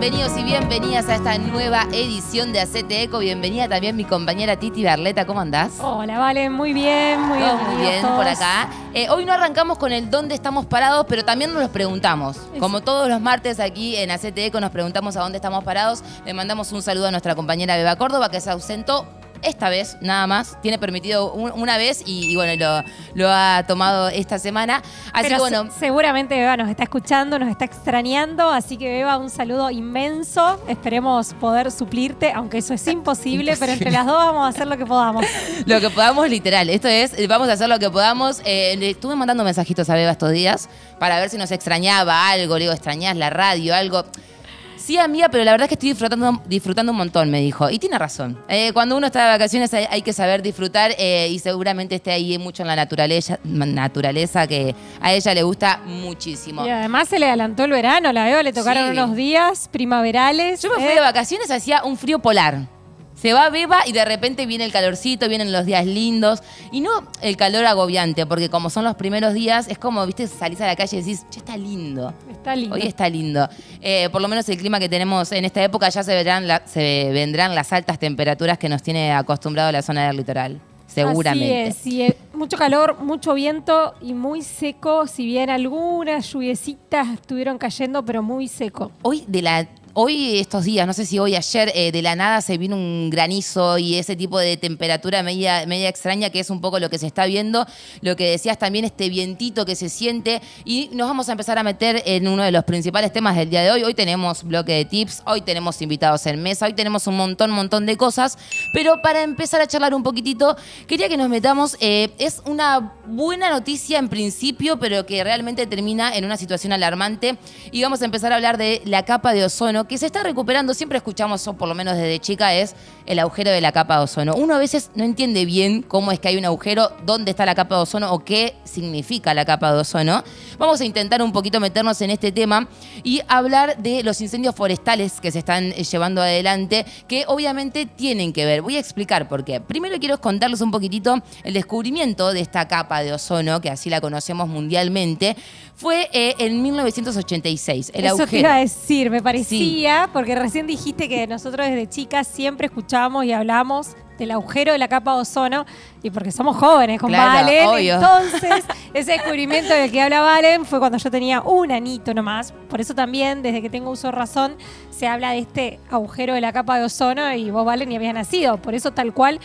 bienvenidos y bienvenidas a esta nueva edición de Acete Eco. Bienvenida también mi compañera Titi Barleta, ¿cómo andás? Hola, Vale, muy bien, muy bien. Muy bien por acá. Eh, hoy no arrancamos con el dónde estamos parados, pero también nos los preguntamos. Como todos los martes aquí en Acete Eco nos preguntamos a dónde estamos parados. Le mandamos un saludo a nuestra compañera Beba Córdoba, que se ausentó esta vez nada más. Tiene permitido una vez y, bueno, lo, ha tomado esta semana. Así que bueno, seguramente Beba nos está escuchando, nos está extrañando, así que Beba, un saludo inmenso. Esperemos poder suplirte, aunque eso es imposible, pero entre las dos vamos a hacer lo que podamos. lo que podamos, literal. Esto es, vamos a hacer lo que podamos. Eh, le estuve mandando mensajitos a Beba estos días para ver si nos extrañaba algo. Le digo, extrañás la radio, algo sí, amiga, pero la verdad es que estoy disfrutando, disfrutando un montón, me dijo. Y tiene razón. Eh, cuando uno está de vacaciones hay, que saber disfrutar eh, y seguramente esté ahí mucho en la naturaleza, naturaleza que a ella le gusta muchísimo. Y además se le adelantó el verano, la veo, le tocaron unos días primaverales. Yo me fui eh. de vacaciones, hacía un frío polar. Se va beba y de repente viene el calorcito, vienen los días lindos. Y no el calor agobiante, porque como son los primeros días, es como, viste, salís a la calle y decís, ya está lindo. Está lindo. Hoy está lindo. Eh, por lo menos el clima que tenemos en esta época ya se, verán se vendrán las altas temperaturas que nos tiene acostumbrado la zona del litoral seguramente. Así es, sí, eh, mucho calor, mucho viento y muy seco, si bien algunas lluviecitas estuvieron cayendo, pero muy seco. Hoy de la hoy, estos días, no sé si hoy, ayer, eh, de la nada se vino un granizo y ese tipo de temperatura media, media extraña que es un poco lo que se está viendo, lo que decías también, este vientito que se siente y nos vamos a empezar a meter en uno de los principales temas del día de hoy. Hoy tenemos bloque de tips, hoy tenemos invitados en mesa, hoy tenemos un montón, montón de cosas, pero para empezar a charlar un poquitito, quería que nos metamos, eh, es una buena noticia en principio, pero que realmente termina en una situación alarmante y vamos a empezar a hablar de la capa de ozono que se está recuperando, siempre escuchamos, o por lo menos desde chica, es el agujero de la capa de ozono. Uno a veces no entiende bien cómo es que hay un agujero, dónde está la capa de ozono o qué significa la capa de ozono. Vamos a intentar un poquito meternos en este tema y hablar de los incendios forestales que se están eh, llevando adelante, que obviamente tienen que ver. Voy a explicar por qué. Primero quiero contarles un poquitito el descubrimiento de esta capa de ozono, que así la conocemos mundialmente, fue eh, en 1986, el Eso agujero. decir, me parecía, porque recién dijiste que nosotros desde chicas siempre escuchábamos y hablamos del agujero de la capa de ozono, y porque somos jóvenes con Valen. Entonces, ese descubrimiento del que habla Valen fue cuando yo tenía un anito nomás. Por eso también, desde que tengo uso de razón, se habla de este agujero de la capa de ozono y vos, Valen, ni habías nacido. Por eso, tal cual.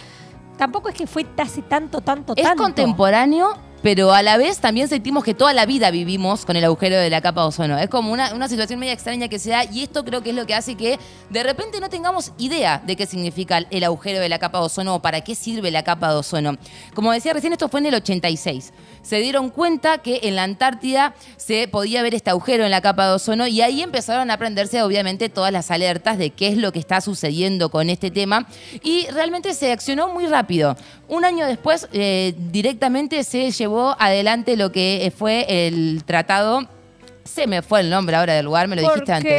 Tampoco es que fue hace tanto, tanto, tanto. Es contemporáneo pero a la vez también sentimos que toda la vida vivimos con el agujero de la capa de ozono. Es como una, una situación media extraña que se da y esto creo que es lo que hace que de repente no tengamos idea de qué significa el agujero de la capa de ozono o para qué sirve la capa de ozono. Como decía recién, esto fue en el 86. Se dieron cuenta que en la Antártida se podía ver este agujero en la capa de ozono y ahí empezaron a aprenderse obviamente todas las alertas de qué es lo que está sucediendo con este tema y realmente se accionó muy rápido. Un año después eh, directamente se llevó adelante lo que eh, fue el tratado. Se me fue el nombre ahora del lugar, me lo dijiste antes.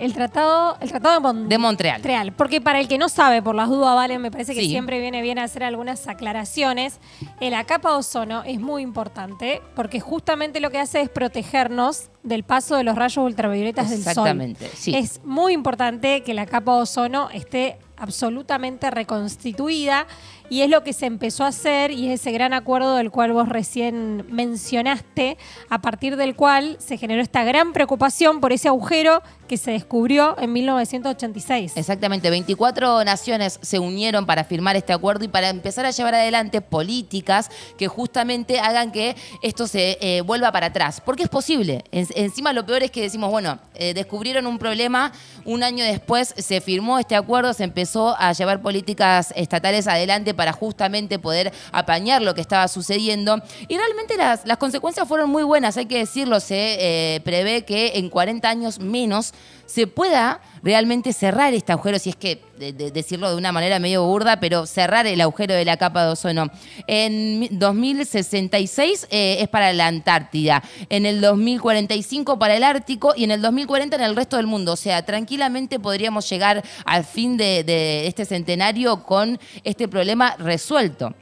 El tratado, el tratado de, Montreal. Porque para el que no sabe, por las dudas, Valen, me parece que siempre viene bien a hacer algunas aclaraciones. Eh, la capa de ozono es muy importante porque justamente lo que hace es protegernos del paso de los rayos ultravioletas del sol. Exactamente, sí. Es muy importante que la capa de ozono esté absolutamente reconstituida y es lo que se empezó a hacer y es ese gran acuerdo del cual vos recién mencionaste, a partir del cual se generó esta gran preocupación por ese agujero que se descubrió en 1986. Exactamente, 24 naciones se unieron para firmar este acuerdo y para empezar a llevar adelante políticas que justamente hagan que esto se eh, vuelva para atrás, porque es posible. encima lo peor es que decimos, bueno, eh, descubrieron un problema, un año después se firmó este acuerdo, se empezó a llevar políticas estatales adelante para justamente poder apañar lo que estaba sucediendo. Y realmente las, consecuencias fueron muy buenas, hay que decirlo, se eh, prevé que en 40 años menos se pueda realmente cerrar este agujero, si es que decirlo de una manera medio burda, pero cerrar el agujero de la capa de ozono. En 2066 eh, es para la Antártida, en el 2045 para el Ártico y en el 2040 en el resto del mundo. O sea, tranquilamente podríamos llegar al fin de este centenario con este problema resuelto.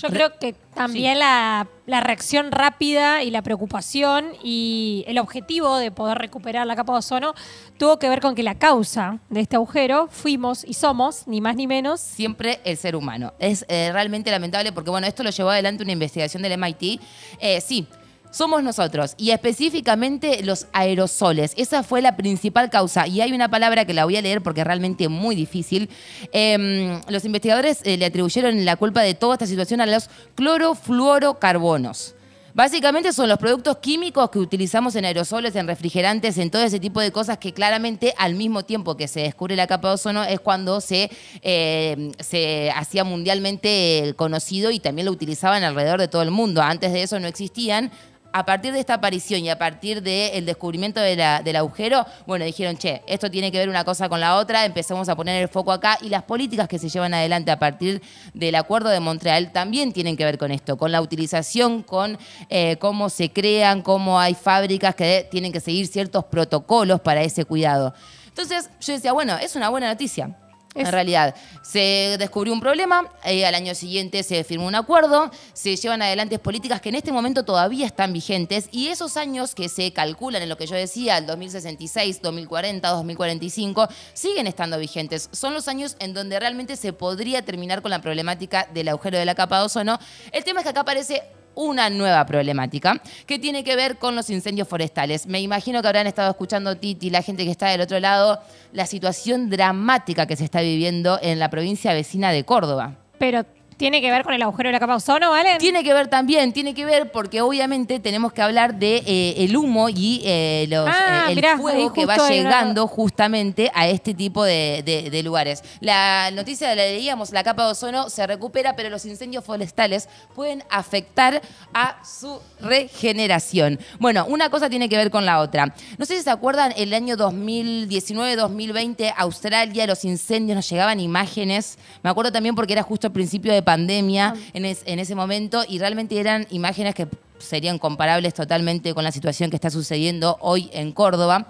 Yo creo que también la, reacción rápida y la preocupación y el objetivo de poder recuperar la capa de ozono tuvo que ver con que la causa de este agujero fuimos y somos, ni más ni menos. Siempre el ser humano. Es eh, realmente lamentable porque, bueno, esto lo llevó adelante una investigación del MIT. Eh, sí, somos nosotros y específicamente los aerosoles. Esa fue la principal causa y hay una palabra que la voy a leer porque es realmente muy difícil. Em, los investigadores eh, le atribuyeron la culpa de toda esta situación a los clorofluorocarbonos. Básicamente son los productos químicos que utilizamos en aerosoles, en refrigerantes, en todo ese tipo de cosas que claramente al mismo tiempo que se descubre la capa de ozono es cuando se, em, se hacía mundialmente eh, conocido y también lo utilizaban alrededor de todo el mundo. Antes de eso no existían, a partir de esta aparición y a partir del descubrimiento del agujero, bueno, dijeron, che, esto tiene que ver una cosa con la otra, empezamos a poner el foco acá y las políticas que se llevan adelante a partir del Acuerdo de Montreal también tienen que ver con esto, con la utilización, con eh, cómo se crean, cómo hay fábricas que tienen que seguir ciertos protocolos para ese cuidado. Entonces yo decía, bueno, es una buena noticia en realidad, se descubrió un problema, eh, al año siguiente se firmó un acuerdo, se llevan adelante políticas que en este momento todavía están vigentes y esos años que se calculan en lo que yo decía, el 2066, 2040, 2045, siguen estando vigentes. Son los años en donde realmente se podría terminar con la problemática del agujero de la capa de ozono. El tema es que acá aparece una nueva problemática que tiene que ver con los incendios forestales. Me imagino que habrán estado escuchando Titi, la gente que está del otro lado, la situación dramática que se está viviendo en la provincia vecina de Córdoba. Pero ¿Tiene que ver con el agujero de la capa de ozono, ¿vale? Tiene que ver también, tiene que ver porque obviamente tenemos que hablar de eh, el humo y eh, los, ah, eh, el fuego que va llegando justamente a este tipo de, lugares. La noticia de la leíamos, la capa de ozono se recupera, pero los incendios forestales pueden afectar a su regeneración. Bueno, una cosa tiene que ver con la otra. No sé si se acuerdan, el año 2019-2020, Australia, los incendios, nos llegaban imágenes. Me acuerdo también porque era justo al principio de pandemia ah. en, ese momento y realmente eran imágenes que serían comparables totalmente con la situación que está sucediendo hoy en Córdoba.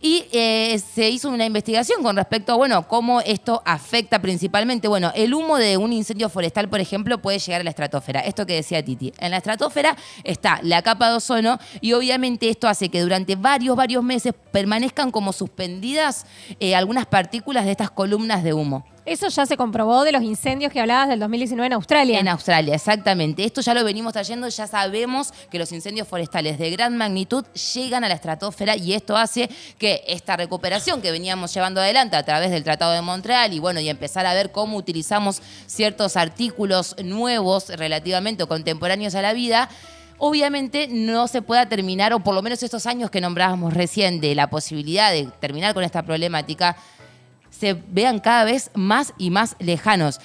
Y eh, se hizo una investigación con respecto a, bueno, cómo esto afecta principalmente. Bueno, el humo de un incendio forestal, por ejemplo, puede llegar a la estratosfera. Esto que decía Titi. En la estratosfera está la capa de ozono y obviamente esto hace que durante varios, varios meses permanezcan como suspendidas eh, algunas partículas de estas columnas de humo. Eso ya se comprobó de los incendios que hablabas del 2019 en Australia. En Australia, exactamente. Esto ya lo venimos trayendo, ya sabemos que los incendios forestales de gran magnitud llegan a la estratosfera y esto hace que esta recuperación que veníamos llevando adelante a través del Tratado de Montreal y bueno, y empezar a ver cómo utilizamos ciertos artículos nuevos relativamente contemporáneos a la vida, obviamente no se pueda terminar, o por lo menos estos años que nombrábamos recién, de la posibilidad de terminar con esta problemática, se vean cada vez más y más lejanos.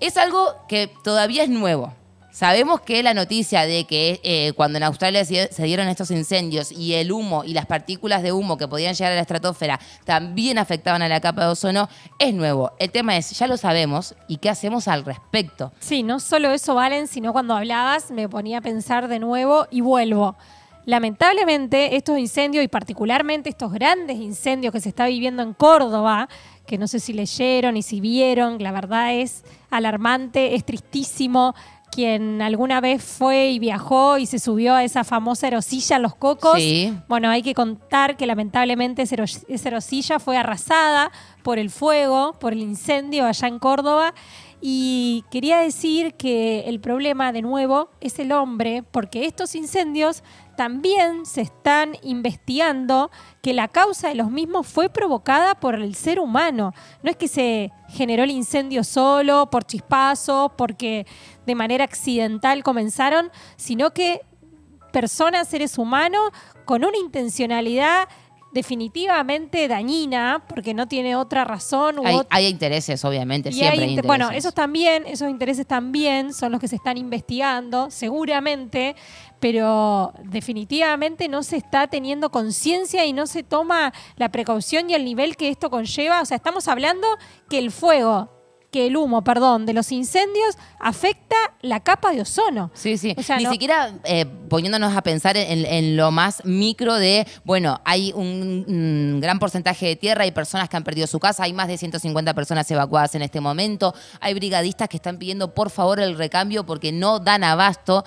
Es algo que todavía es nuevo. Sabemos que la noticia de que eh, cuando en Australia se dieron estos incendios y el humo y las partículas de humo que podían llegar a la estratosfera también afectaban a la capa de ozono es nuevo. El tema es, ya lo sabemos y qué hacemos al respecto. Sí, no solo eso, Valen, sino cuando hablabas me ponía a pensar de nuevo y vuelvo. Lamentablemente estos incendios y particularmente estos grandes incendios que se está viviendo en Córdoba, que no sé si leyeron y si vieron, la verdad es alarmante, es tristísimo. Quien alguna vez fue y viajó y se subió a esa famosa erosilla los cocos. Bueno, hay que contar que lamentablemente esa erosilla fue arrasada por el fuego, por el incendio allá en Córdoba. Y quería decir que el problema, de nuevo, es el hombre, porque estos incendios también se están investigando que la causa de los mismos fue provocada por el ser humano. No es que se generó el incendio solo, por chispazos, porque de manera accidental comenzaron, sino que personas, seres humanos, con una intencionalidad definitivamente dañina, porque no tiene otra razón. hay, intereses, obviamente, Bueno, esos también, esos intereses también son los que se están investigando. Seguramente pero definitivamente no se está teniendo conciencia y no se toma la precaución y el nivel que esto conlleva. O sea, estamos hablando que el fuego que el humo, perdón, de los incendios afecta la capa de ozono. Sí, sí. Ni siquiera eh, poniéndonos a pensar en, lo más micro de, bueno, hay un, gran porcentaje de tierra, hay personas que han perdido su casa, hay más de 150 personas evacuadas en este momento, hay brigadistas que están pidiendo por favor el recambio porque no dan abasto.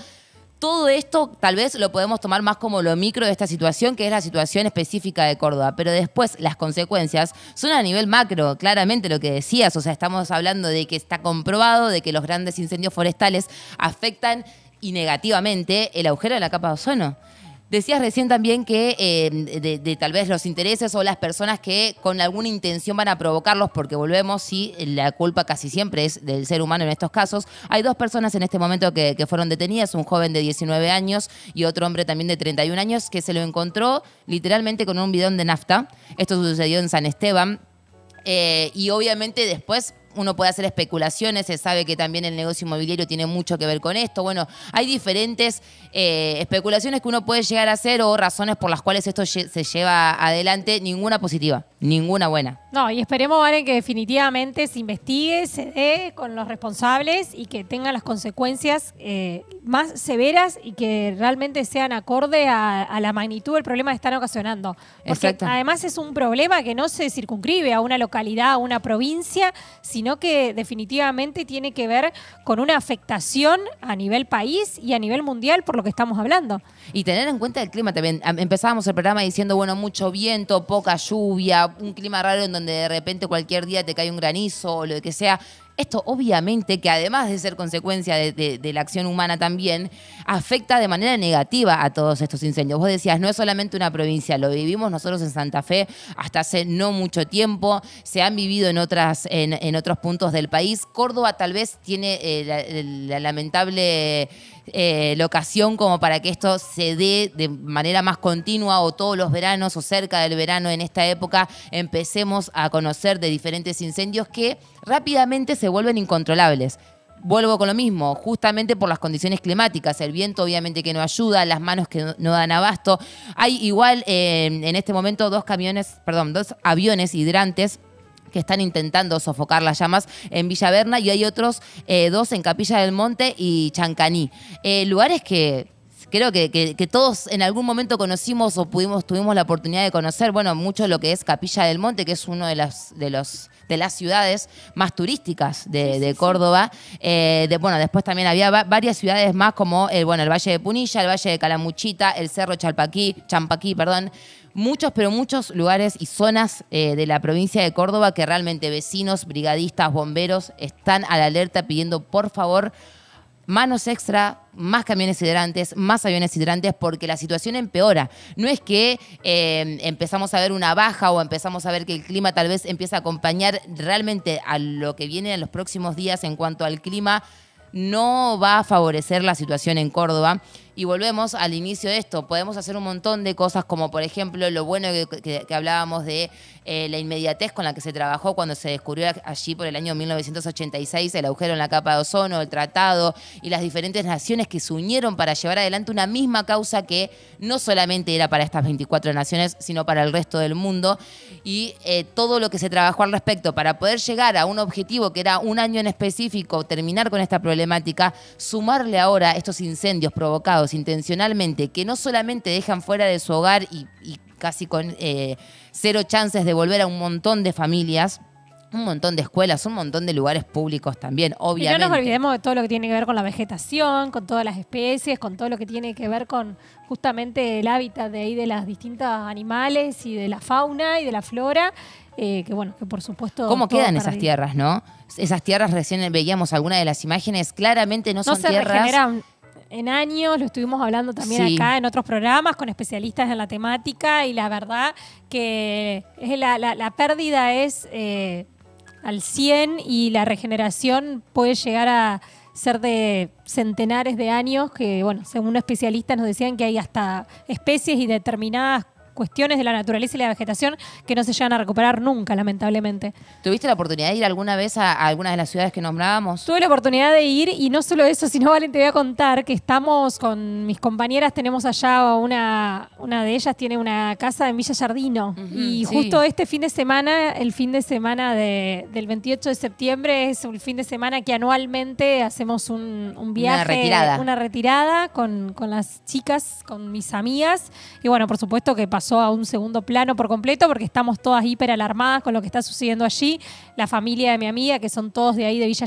Todo esto tal vez lo podemos tomar más como lo micro de esta situación, que es la situación específica de Córdoba, pero después las consecuencias son a nivel macro, claramente lo que decías, o sea, estamos hablando de que está comprobado, de que los grandes incendios forestales afectan y negativamente el agujero de la capa de ozono. Decías recién también que em, de, tal vez los intereses o las personas que con alguna intención van a provocarlos, porque volvemos, sí, la culpa casi siempre es del ser humano en estos casos. Hay dos personas en este momento que, fueron detenidas, un joven de 19 años y otro hombre también de 31 años que se lo encontró literalmente con un bidón de nafta. Esto sucedió en San Esteban. Eh, y obviamente después uno puede hacer especulaciones, se sabe que también el negocio inmobiliario tiene mucho que ver con esto. Bueno, hay diferentes eh, especulaciones que uno puede llegar a hacer o razones por las cuales esto se lleva adelante, ninguna positiva, ninguna buena. No, y esperemos, Valen, que definitivamente se investigue, se dé con los responsables y que tengan las consecuencias eh, más severas y que realmente sean acorde a, la magnitud del problema que están ocasionando. además es un problema que no se circunscribe a una localidad, a una provincia, sino sino que definitivamente tiene que ver con una afectación a nivel país y a nivel mundial por lo que estamos hablando. Y tener en cuenta el clima también. Empezábamos el programa diciendo, bueno, mucho viento, poca lluvia, un clima raro en donde de repente cualquier día te cae un granizo o lo que sea. Esto obviamente que además de ser consecuencia de, la acción humana también, afecta de manera negativa a todos estos incendios. Vos decías, no es solamente una provincia, lo vivimos nosotros en Santa Fe hasta hace no mucho tiempo, se han vivido en, otras, en, otros puntos del país. Córdoba tal vez tiene eh, la lamentable eh, locación como para que esto se dé de manera más continua o todos los veranos o cerca del verano en esta época empecemos a conocer de diferentes incendios que rápidamente se vuelven incontrolables vuelvo con lo mismo, justamente por las condiciones climáticas, el viento obviamente que no ayuda, las manos que no dan abasto. Hay igual eh, en este momento dos camiones, perdón, dos aviones hidrantes que están intentando sofocar las llamas en Villaverna, y hay otros eh, dos en Capilla del Monte y Chancaní. Eh, lugares que creo que, todos en algún momento conocimos o pudimos, tuvimos la oportunidad de conocer, bueno, mucho lo que es Capilla del Monte, que es uno de las, de los de las ciudades más turísticas de, Córdoba. Eh, bueno, después también había varias ciudades más como el, bueno, el Valle de Punilla, el Valle de Calamuchita, el Cerro Chalpaquí, Champaquí, perdón, muchos, pero muchos lugares y zonas eh, de la provincia de Córdoba que realmente vecinos, brigadistas, bomberos están a la alerta pidiendo por favor manos extra, más camiones hidrantes, más aviones hidrantes, porque la situación empeora. No es que eh, empezamos a ver una baja o empezamos a ver que el clima tal vez empieza a acompañar realmente a lo que viene en los próximos días en cuanto al clima, no va a favorecer la situación en Córdoba. Y volvemos al inicio de esto. Podemos hacer un montón de cosas, como por ejemplo lo bueno que, hablábamos de eh, la inmediatez con la que se trabajó cuando se descubrió allí por el año 1986 el agujero en la capa de ozono, el tratado y las diferentes naciones que se unieron para llevar adelante una misma causa que no solamente era para estas 24 naciones, sino para el resto del mundo. Y eh, todo lo que se trabajó al respecto para poder llegar a un objetivo que era un año en específico, terminar con esta problemática, sumarle ahora estos incendios provocados intencionalmente, que no solamente dejan fuera de su hogar y, casi con... Eh, cero chances de volver a un montón de familias un montón de escuelas, un montón de lugares públicos también, obviamente. Y no nos olvidemos de todo lo que tiene que ver con la vegetación, con todas las especies, con todo lo que tiene que ver con justamente el hábitat de ahí de las distintas animales y de la fauna y de la flora. Eh, que bueno, que por supuesto. ¿Cómo quedan esas tierras, no? Esas tierras recién veíamos algunas de las imágenes, claramente no, son tierras en años, lo estuvimos hablando también acá en otros programas con especialistas en la temática y la verdad que es la, pérdida es eh, al 100 y la regeneración puede llegar a ser de centenares de años que, bueno, según especialistas nos decían que hay hasta especies y determinadas cuestiones de la naturaleza y la vegetación que no se llegan a recuperar nunca, lamentablemente. ¿Tuviste la oportunidad de ir alguna vez a, algunas alguna de las ciudades que nombrábamos? Tuve la oportunidad de ir y no solo eso, sino, Valen, te voy a contar que estamos con mis compañeras, tenemos allá una, una de ellas tiene una casa en Villa Jardino y justo este fin de semana, el fin de semana del 28 de septiembre es un fin de semana que anualmente hacemos un, viaje, una retirada, una retirada con las chicas, con mis amigas y bueno, por supuesto que pasó a un segundo plano por completo porque estamos todas hiper alarmadas con lo que está sucediendo allí. La familia de mi amiga, que son todos de ahí de Villa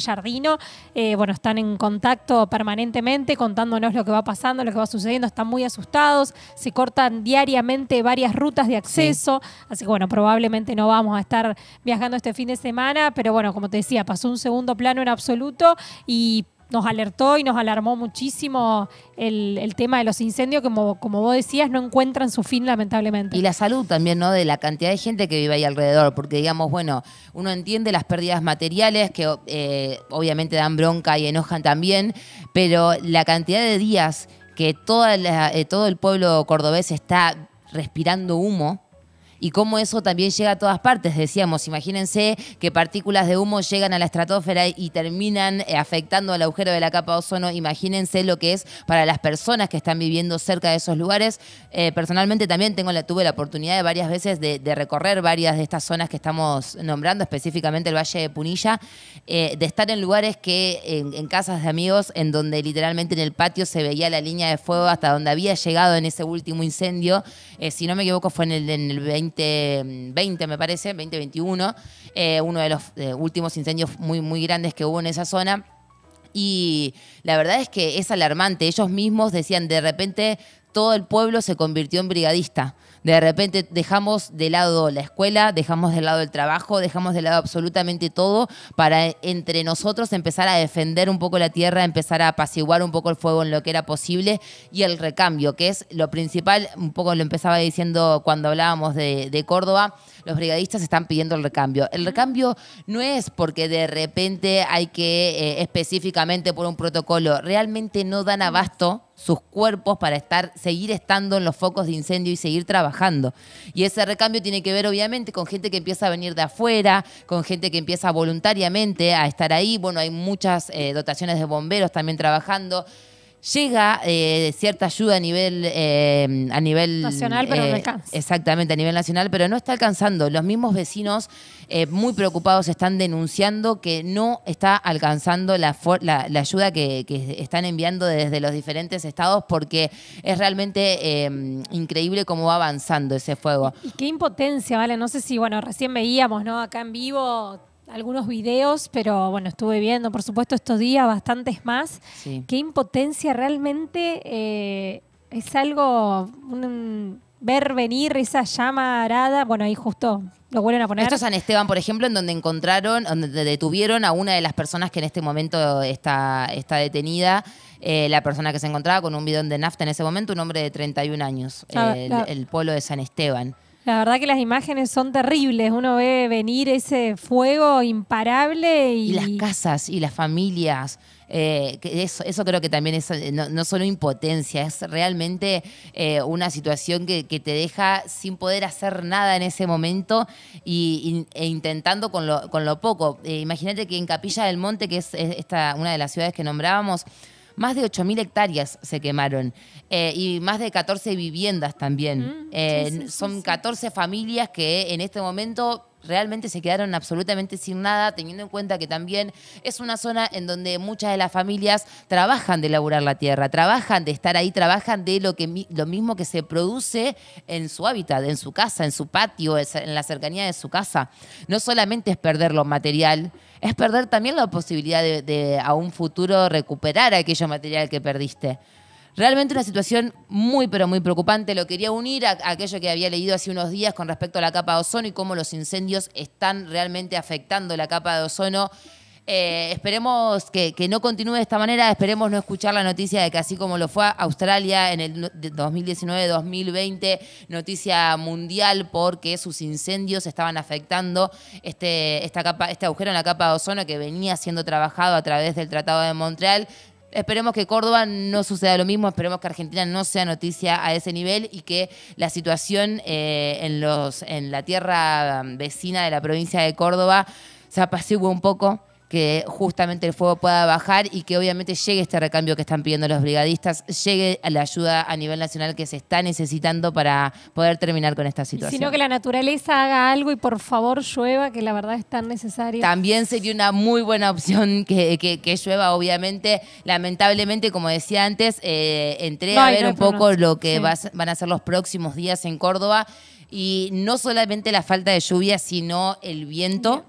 eh, bueno, están en contacto permanentemente contándonos lo que va pasando, lo que va sucediendo, están muy asustados, se cortan diariamente varias rutas de acceso, así que bueno, probablemente no vamos a estar viajando este fin de semana, pero bueno, como te decía, pasó un segundo plano en absoluto y nos alertó y nos alarmó muchísimo el, tema de los incendios, como, como vos decías, no encuentran su fin lamentablemente. Y la salud también, ¿no? De la cantidad de gente que vive ahí alrededor, porque digamos, bueno, uno entiende las pérdidas materiales que eh, obviamente dan bronca y enojan también, pero la cantidad de días que toda eh, todo el pueblo cordobés está respirando humo, y cómo eso también llega a todas partes. Decíamos, imagínense que partículas de humo llegan a la estratosfera y terminan eh, afectando al agujero de la capa de ozono. Imagínense lo que es para las personas que están viviendo cerca de esos lugares. Eh, personalmente también tengo la, tuve la oportunidad de varias veces de, recorrer varias de estas zonas que estamos nombrando, específicamente el Valle de Punilla, eh, de estar en lugares que, en, casas de amigos, en donde literalmente en el patio se veía la línea de fuego hasta donde había llegado en ese último incendio. si no me equivoco, fue en el, en el 20 2020, me parece, 2021, eh, uno de los eh, últimos incendios muy, muy grandes que hubo en esa zona. Y la verdad es que es alarmante. Ellos mismos decían, de repente todo el pueblo se convirtió en brigadista. De repente dejamos de lado la escuela, dejamos de lado el trabajo, dejamos de lado absolutamente todo para entre nosotros empezar a defender un poco la tierra, empezar a apaciguar un poco el fuego en lo que era posible y el recambio, que es lo principal, un poco lo empezaba diciendo cuando hablábamos de, Córdoba los brigadistas están pidiendo el recambio. El recambio no es porque de repente hay que eh, específicamente por un protocolo, realmente no dan abasto sus cuerpos para estar, seguir estando en los focos de incendio y seguir trabajando. Y ese recambio tiene que ver obviamente con gente que empieza a venir de afuera, con gente que empieza voluntariamente a estar ahí. Bueno, hay muchas eh, dotaciones de bomberos también trabajando llega eh, cierta ayuda a nivel eh, a nivel nacional pero no eh, exactamente a nivel nacional pero no está alcanzando los mismos vecinos muy preocupados están denunciando que no está alcanzando la, la, ayuda que, que, están enviando desde los diferentes estados porque es realmente increíble cómo va avanzando ese fuego y qué impotencia vale no sé si bueno recién veíamos no acá en vivo algunos videos, pero bueno, estuve viendo, por supuesto, estos días bastantes más. Qué impotencia realmente eh, es algo, un, ver venir esa llama arada. Bueno, ahí justo lo vuelven a poner. Esto es San Esteban, por ejemplo, en donde encontraron, donde detuvieron a una de las personas que en este momento está, está detenida. Eh, la persona que se encontraba con un bidón de nafta en ese momento, un hombre de 31 años, ah, el, pueblo de San Esteban. La verdad que las imágenes son terribles. Uno ve venir ese fuego imparable y, las casas y las familias. Eh, que eso, creo que también es eh, no, solo impotencia, es realmente eh, una situación que, te deja sin poder hacer nada en ese momento y, e intentando con lo, poco. Imagínate que en Capilla del Monte, que es, es esta, una de las ciudades que nombrábamos, más de 8.000 hectáreas se quemaron eh, y más de 14 viviendas también. Mm, eh, son 14 familias que en este momento realmente se quedaron absolutamente sin nada, teniendo en cuenta que también es una zona en donde muchas de las familias trabajan de laburar la tierra, trabajan de estar ahí, trabajan de lo, que, lo mismo que se produce en su hábitat, en su casa, en su patio, en la cercanía de su casa. No solamente es perder lo material, es perder también la posibilidad de, de a un futuro recuperar aquello material que perdiste. Realmente una situación muy, pero muy preocupante. Lo quería unir a, aquello que había leído hace unos días con respecto a la capa de ozono y cómo los incendios están realmente afectando la capa de ozono. Eh, esperemos que, no continúe de esta manera, esperemos no escuchar la noticia de que así como lo fue Australia en el 2019-2020, noticia mundial porque sus incendios estaban afectando este, esta capa, este agujero en la capa de ozono que venía siendo trabajado a través del Tratado de Montreal. Esperemos que Córdoba no suceda lo mismo, esperemos que Argentina no sea noticia a ese nivel y que la situación eh, en, los, en la tierra um, vecina de la provincia de Córdoba se apacigue un poco que justamente el fuego pueda bajar y que obviamente llegue este recambio que están pidiendo los brigadistas, llegue la ayuda a nivel nacional que se está necesitando para poder terminar con esta situación. Sino que la naturaleza haga algo y por favor llueva, que la verdad es tan necesaria. También sería una muy buena opción que, que, llueva, obviamente. Lamentablemente, como decía antes, eh, entré a ver un poco lo que van a ser los próximos días en Córdoba y no solamente la falta de lluvia, sino el viento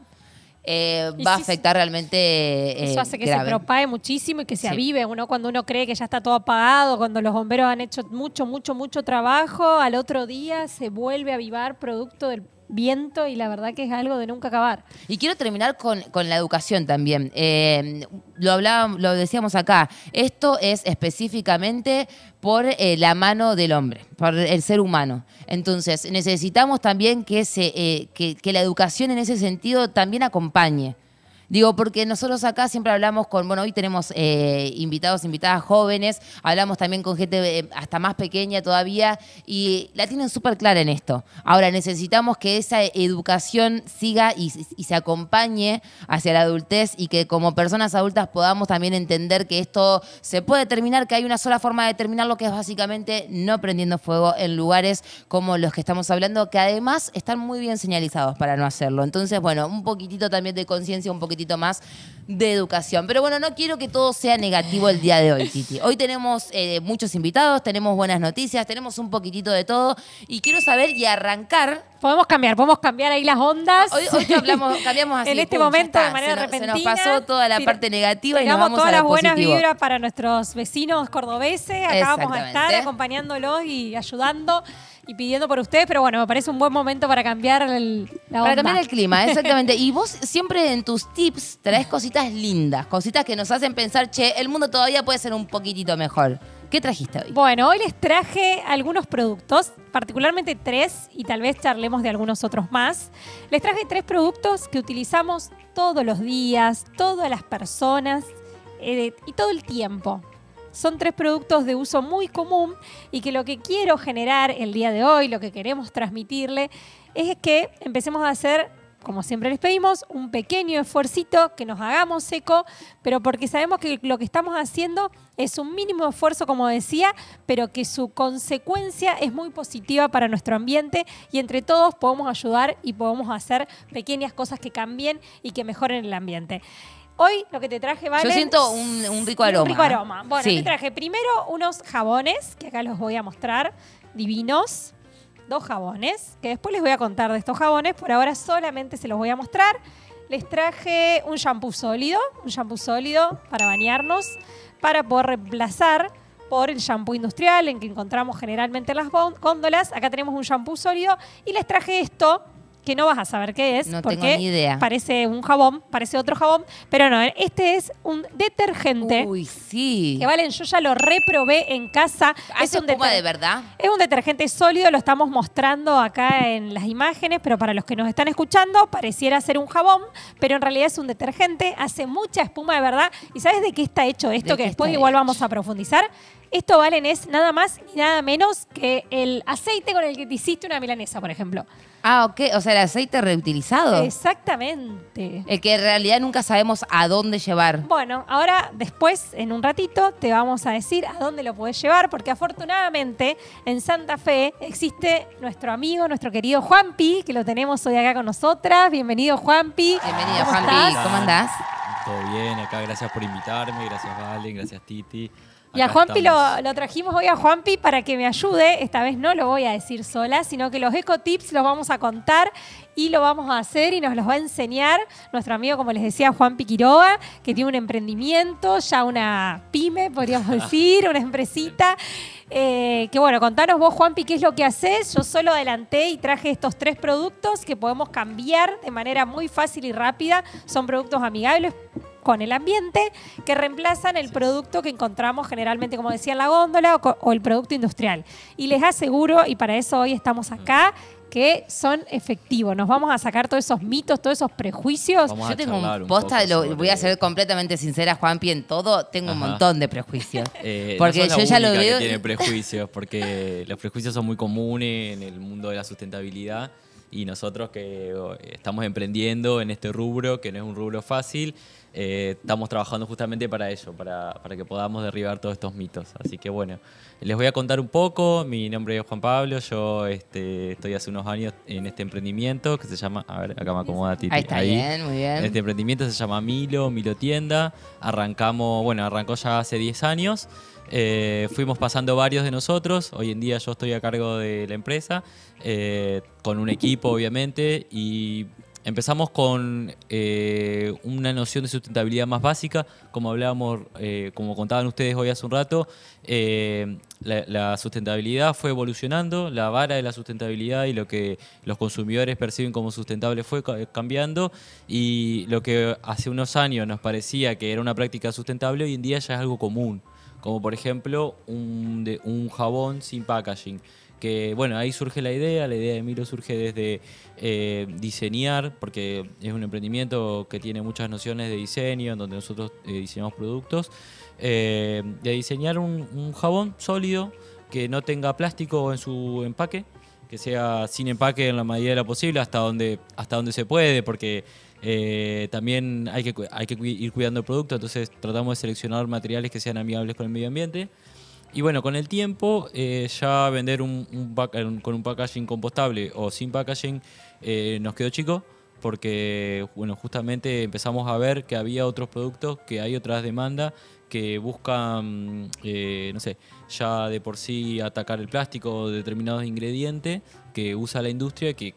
eh, va a afectar realmente. Eh, eso hace que se propague muchísimo y que se avive. Uno cuando uno cree que ya está todo apagado, cuando los bomberos han hecho mucho, mucho, mucho trabajo, al otro día se vuelve a avivar producto del viento y la verdad que es algo de nunca acabar. Y quiero terminar con, la educación también. Eh, lo lo decíamos acá. Esto es específicamente por eh, la mano del hombre, por el ser humano. Entonces, necesitamos también que, se, eh, que, que la educación en ese sentido también acompañe. Digo, porque nosotros acá siempre hablamos con, bueno, hoy tenemos eh, invitados, invitadas jóvenes, hablamos también con gente eh, hasta más pequeña todavía y la tienen súper clara en esto. Ahora, necesitamos que esa educación siga y, y se acompañe hacia la adultez y que como personas adultas podamos también entender que esto se puede terminar, que hay una sola forma de terminar lo que es básicamente no prendiendo fuego en lugares como los que estamos hablando, que además están muy bien señalizados para no hacerlo. Entonces, bueno, un poquitito también de conciencia, un poquitito más de educación. Pero bueno, no quiero que todo sea negativo el día de hoy, Titi. Hoy tenemos eh, muchos invitados, tenemos buenas noticias, tenemos un poquitito de todo y quiero saber y arrancar podemos cambiar, podemos cambiar ahí las ondas. Hoy, hablamos, cambiamos así. en este momento de manera Se nos pasó toda la parte negativa y nos vamos todas las buenas vibras para nuestros vecinos cordobeses. Acá vamos a estar acompañándolos y ayudando y pidiendo por ustedes, pero bueno, me parece un buen momento para cambiar el, la onda. Para cambiar el clima, exactamente. y vos siempre en tus tips traes cositas lindas, cositas que nos hacen pensar, che, el mundo todavía puede ser un poquitito mejor. ¿Qué trajiste hoy? Bueno, hoy les traje algunos productos, particularmente tres, y tal vez charlemos de algunos otros más. Les traje tres productos que utilizamos todos los días, todas las personas eh, y todo el tiempo. Son tres productos de uso muy común y que lo que quiero generar el día de hoy, lo que queremos transmitirle, es que empecemos a hacer como siempre les pedimos, un pequeño esfuercito que nos hagamos eco, pero porque sabemos que lo que estamos haciendo es un mínimo esfuerzo, como decía, pero que su consecuencia es muy positiva para nuestro ambiente y entre todos podemos ayudar y podemos hacer pequeñas cosas que cambien y que mejoren el ambiente. Hoy lo que te traje, ¿vale? Yo siento un, un rico aroma. Un rico aroma. Bueno, te traje primero unos jabones, que acá los voy a mostrar, divinos dos jabones, que después les voy a contar de estos jabones, por ahora solamente se los voy a mostrar. Les traje un shampoo sólido, un shampoo sólido para bañarnos, para poder reemplazar por el shampoo industrial en que encontramos generalmente las góndolas. Acá tenemos un shampoo sólido y les traje esto que no vas a saber qué es. porque Parece un jabón, parece otro jabón, pero no, este es un detergente. Uy, sí. Que valen, yo ya lo reprobé en casa. Ah, es un espuma de verdad? Es un detergente sólido, lo estamos mostrando acá en las imágenes, pero para los que nos están escuchando, pareciera ser un jabón, pero en realidad es un detergente, hace mucha espuma de verdad. ¿Y sabes de qué está hecho esto? Que después igual vamos a profundizar. Esto, Valen, es nada más y nada menos que el aceite con el que te hiciste una milanesa, por ejemplo. Ah, ok. O sea, el aceite reutilizado. Exactamente. El que en realidad nunca sabemos a dónde llevar. Bueno, ahora después, en un ratito, te vamos a decir a dónde lo puedes llevar, porque afortunadamente en Santa Fe existe nuestro amigo, nuestro querido Juanpi, que lo tenemos hoy acá con nosotras. Bienvenido, Juanpi. Bienvenido, Juanpi. ¿Cómo andás? Todo bien, acá gracias por invitarme, gracias Valen, gracias Titi. Y a Juanpi lo, trajimos hoy a Juanpi para que me ayude. Esta vez no lo voy a decir sola, sino que los eco tips los vamos a contar y lo vamos a hacer y nos los va a enseñar nuestro amigo, como les decía, Juanpi Quiroga, que tiene un emprendimiento, ya una pyme, podríamos decir, una empresita. Eh, que bueno, contanos vos, Juanpi, qué es lo que haces. Yo solo adelanté y traje estos tres productos que podemos cambiar de manera muy fácil y rápida. Son productos amigables con el ambiente que reemplazan el producto que encontramos generalmente, como decía, la góndola o, el producto industrial. Y les aseguro, y para eso hoy estamos acá, que son efectivos. Nos vamos a sacar todos esos mitos, todos esos prejuicios. Yo tengo un posta, voy a ser completamente sincera, Juanpi, en todo tengo un montón de prejuicios. Eh, porque yo ya lo veo. tiene prejuicios, porque los prejuicios son muy comunes en el mundo de la sustentabilidad y nosotros que oh, estamos emprendiendo en este rubro, que no es un rubro fácil, eh, estamos trabajando justamente para ello, para, que podamos derribar todos estos mitos. Así que bueno, les voy a contar un poco. Mi nombre es Juan Pablo, yo este, estoy hace unos años en este emprendimiento que se llama, a ver, acá me acomoda ti. Ahí está bien, muy bien. Este emprendimiento se llama Milo, Milo Tienda. Arrancamos, bueno, arrancó ya hace 10 años. Eh, fuimos pasando varios de nosotros. Hoy en día yo estoy a cargo de la empresa, eh, con un equipo obviamente, y Empezamos con eh, una noción de sustentabilidad más básica, como hablábamos, eh, como contaban ustedes hoy hace un rato, eh, la, sustentabilidad fue evolucionando, la vara de la sustentabilidad y lo que los consumidores perciben como sustentable fue cambiando y lo que hace unos años nos parecía que era una práctica sustentable hoy en día ya es algo común, como por ejemplo un jabón sin packaging bueno, ahí surge la idea, la idea de Miro surge desde eh, diseñar, porque es un emprendimiento que tiene muchas nociones de diseño, en donde nosotros eh, diseñamos productos, eh, de diseñar un, jabón sólido que no tenga plástico en su empaque, que sea sin empaque en la medida de lo posible, hasta donde, hasta donde se puede, porque también hay que, hay que ir cuidando el producto, entonces tratamos de seleccionar materiales que sean amigables con el medio ambiente. Y bueno, con el tiempo eh, ya vender un, con un packaging compostable o sin packaging eh, nos quedó chico porque bueno, justamente empezamos a ver que había otros productos, que hay otras demandas que buscan, eh, no sé, ya de por sí atacar el plástico o determinados ingredientes que usa la industria que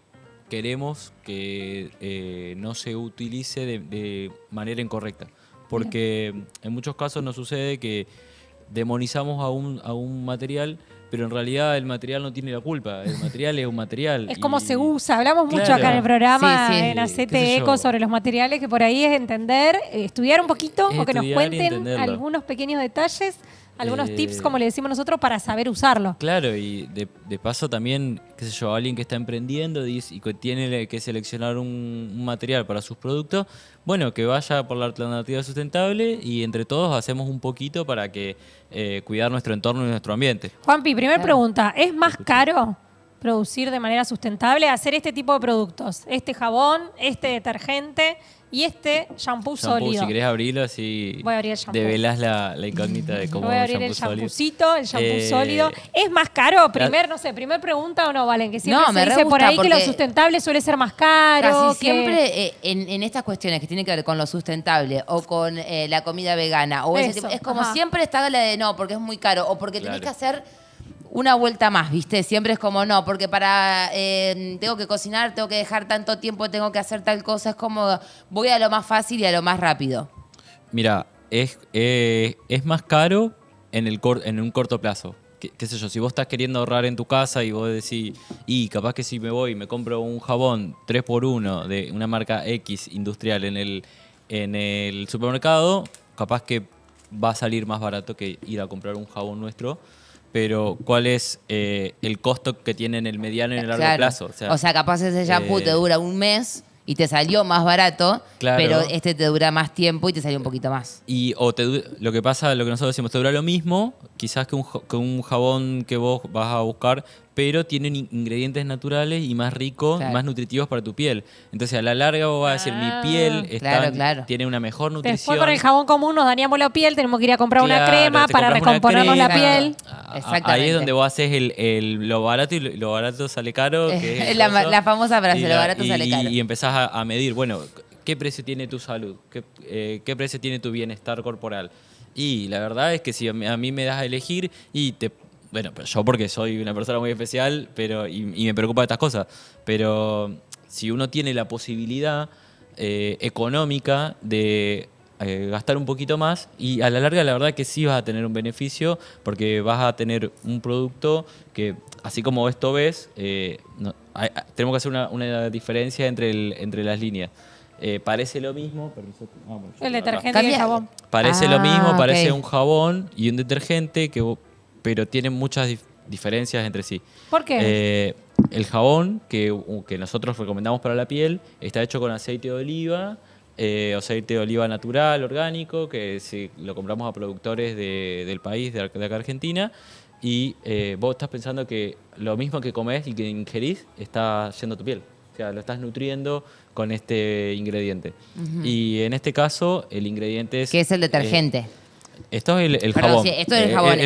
queremos que no se utilice de manera incorrecta. Porque en muchos casos nos sucede que demonizamos a un, a un material, pero en realidad el material no tiene la culpa. El material es un material. Es como se usa. Hablamos mucho acá en el programa, en Acete Eco, sobre los materiales, que por ahí es entender, eh, estudiar un poquito o que nos cuenten algunos pequeños detalles algunos tips, eh, como le decimos nosotros, para saber usarlo. Claro, y de, paso también, qué sé yo, alguien que está emprendiendo y que tiene que seleccionar un, material para sus productos, bueno, que vaya por la alternativa sustentable y entre todos hacemos un poquito para que eh, cuidar nuestro entorno y nuestro ambiente. Juanpi, primera pregunta, ¿es más caro producir de manera sustentable, hacer este tipo de productos? Este jabón, este detergente, y este champú sólido. Si querés abrirlo, así develás la, incógnita de cómo Voy a abrir el shampoocito, el shampoo eh, sólido. ¿Es más caro? Primer, no sé, primer pregunta o no, Valen, que siempre no, me se dice por ahí que lo sustentable suele ser más caro. siempre eh, en, estas cuestiones que tienen que ver con lo sustentable o con eh, la comida vegana o es como siempre está la de no, porque es muy caro o porque tenés que hacer una vuelta más, ¿viste? Siempre es como, no, porque para, eh, tengo que cocinar, tengo que dejar tanto tiempo, tengo que hacer tal cosa, es como, voy a lo más fácil y a lo más rápido. Mira, es, eh, más caro en, el en un corto plazo. Qué, sé yo, si vos estás queriendo ahorrar en tu casa y vos decís, y capaz que si me voy y me compro un jabón 3x1 de una marca X industrial en el, en el supermercado, capaz que va a salir más barato que ir a comprar un jabón nuestro pero ¿cuál es eh, el costo que tiene en el mediano y en el largo plazo? O sea, capaz ese shampoo eh, te dura un mes y te salió más barato, pero este te dura más tiempo y te salió un poquito más. Y o lo que pasa, lo que nosotros decimos, te dura lo mismo, quizás que un, que un jabón que vos vas a buscar pero tienen ingredientes naturales y más ricos, más nutritivos para tu piel. Entonces, a la larga vos vas a decir, mi ah, piel tiene una mejor nutrición. Después con el jabón común nos dañamos la piel, tenemos que ir a comprar una crema para recomponernos la piel. Ahí es donde vos haces lo barato y lo barato sale caro. la, famosa frase, lo barato sale caro. Y, empezás a, medir, bueno, ¿qué precio tiene tu salud? Eh, ¿Qué precio tiene tu bienestar corporal? Y la verdad es que si a mí me das a elegir y te bueno, yo porque soy una persona muy especial pero, y, me preocupa estas cosas, pero si uno tiene la posibilidad eh, económica de eh, gastar un poquito más y a la larga la verdad que sí vas a tener un beneficio porque vas a tener un producto que así como esto ves, eh, tenemos que hacer una, diferencia entre, entre las líneas. parece lo mismo. pero... el detergente y el jabón. Parece lo mismo, ah, parece un jabón y un detergente que pero tienen muchas diferencias entre sí. ¿Por qué? Eh, el jabón que, nosotros recomendamos para la piel está hecho con aceite de oliva, eh, aceite de oliva natural, orgánico, que lo compramos a productores del país, de, de Argentina, y eh, vos estás pensando que lo mismo que comes y que ingerís está yendo tu piel. O sea, lo estás nutriendo con este ingrediente. Y en este caso, el ingrediente es... Que es el detergente. Esto es el, jabón. Eh,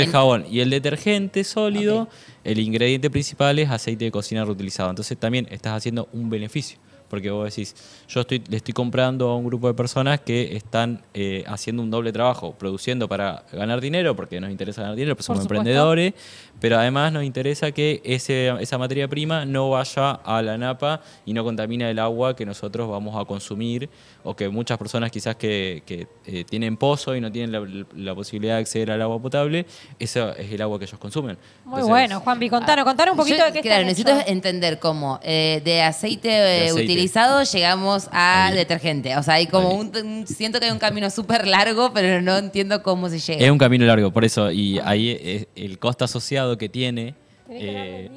el jabón. Y el detergente sólido, el ingrediente principal es aceite de cocina reutilizado. Entonces también estás haciendo un beneficio. Porque vos decís, yo estoy, le estoy comprando a un grupo de personas que están eh, haciendo un doble trabajo, produciendo para ganar dinero, porque nos interesa ganar dinero, porque somos emprendedores, pero además nos interesa que ese, esa materia prima no vaya a la napa y no contamine el agua que nosotros vamos a consumir o que muchas personas quizás que, eh, tienen pozo y no tienen la, posibilidad de acceder al agua potable, eso es el agua que ellos consumen. Muy bueno, juan contanos, contanos un poquito de qué Claro, necesito entender cómo eh, de, eh, aceite, utilizado llegamos a detergente. O sea, hay como un, siento que hay un camino súper largo, pero no entiendo cómo se llega. Es un camino largo, por eso, y ahí el costo asociado que tiene. Eh,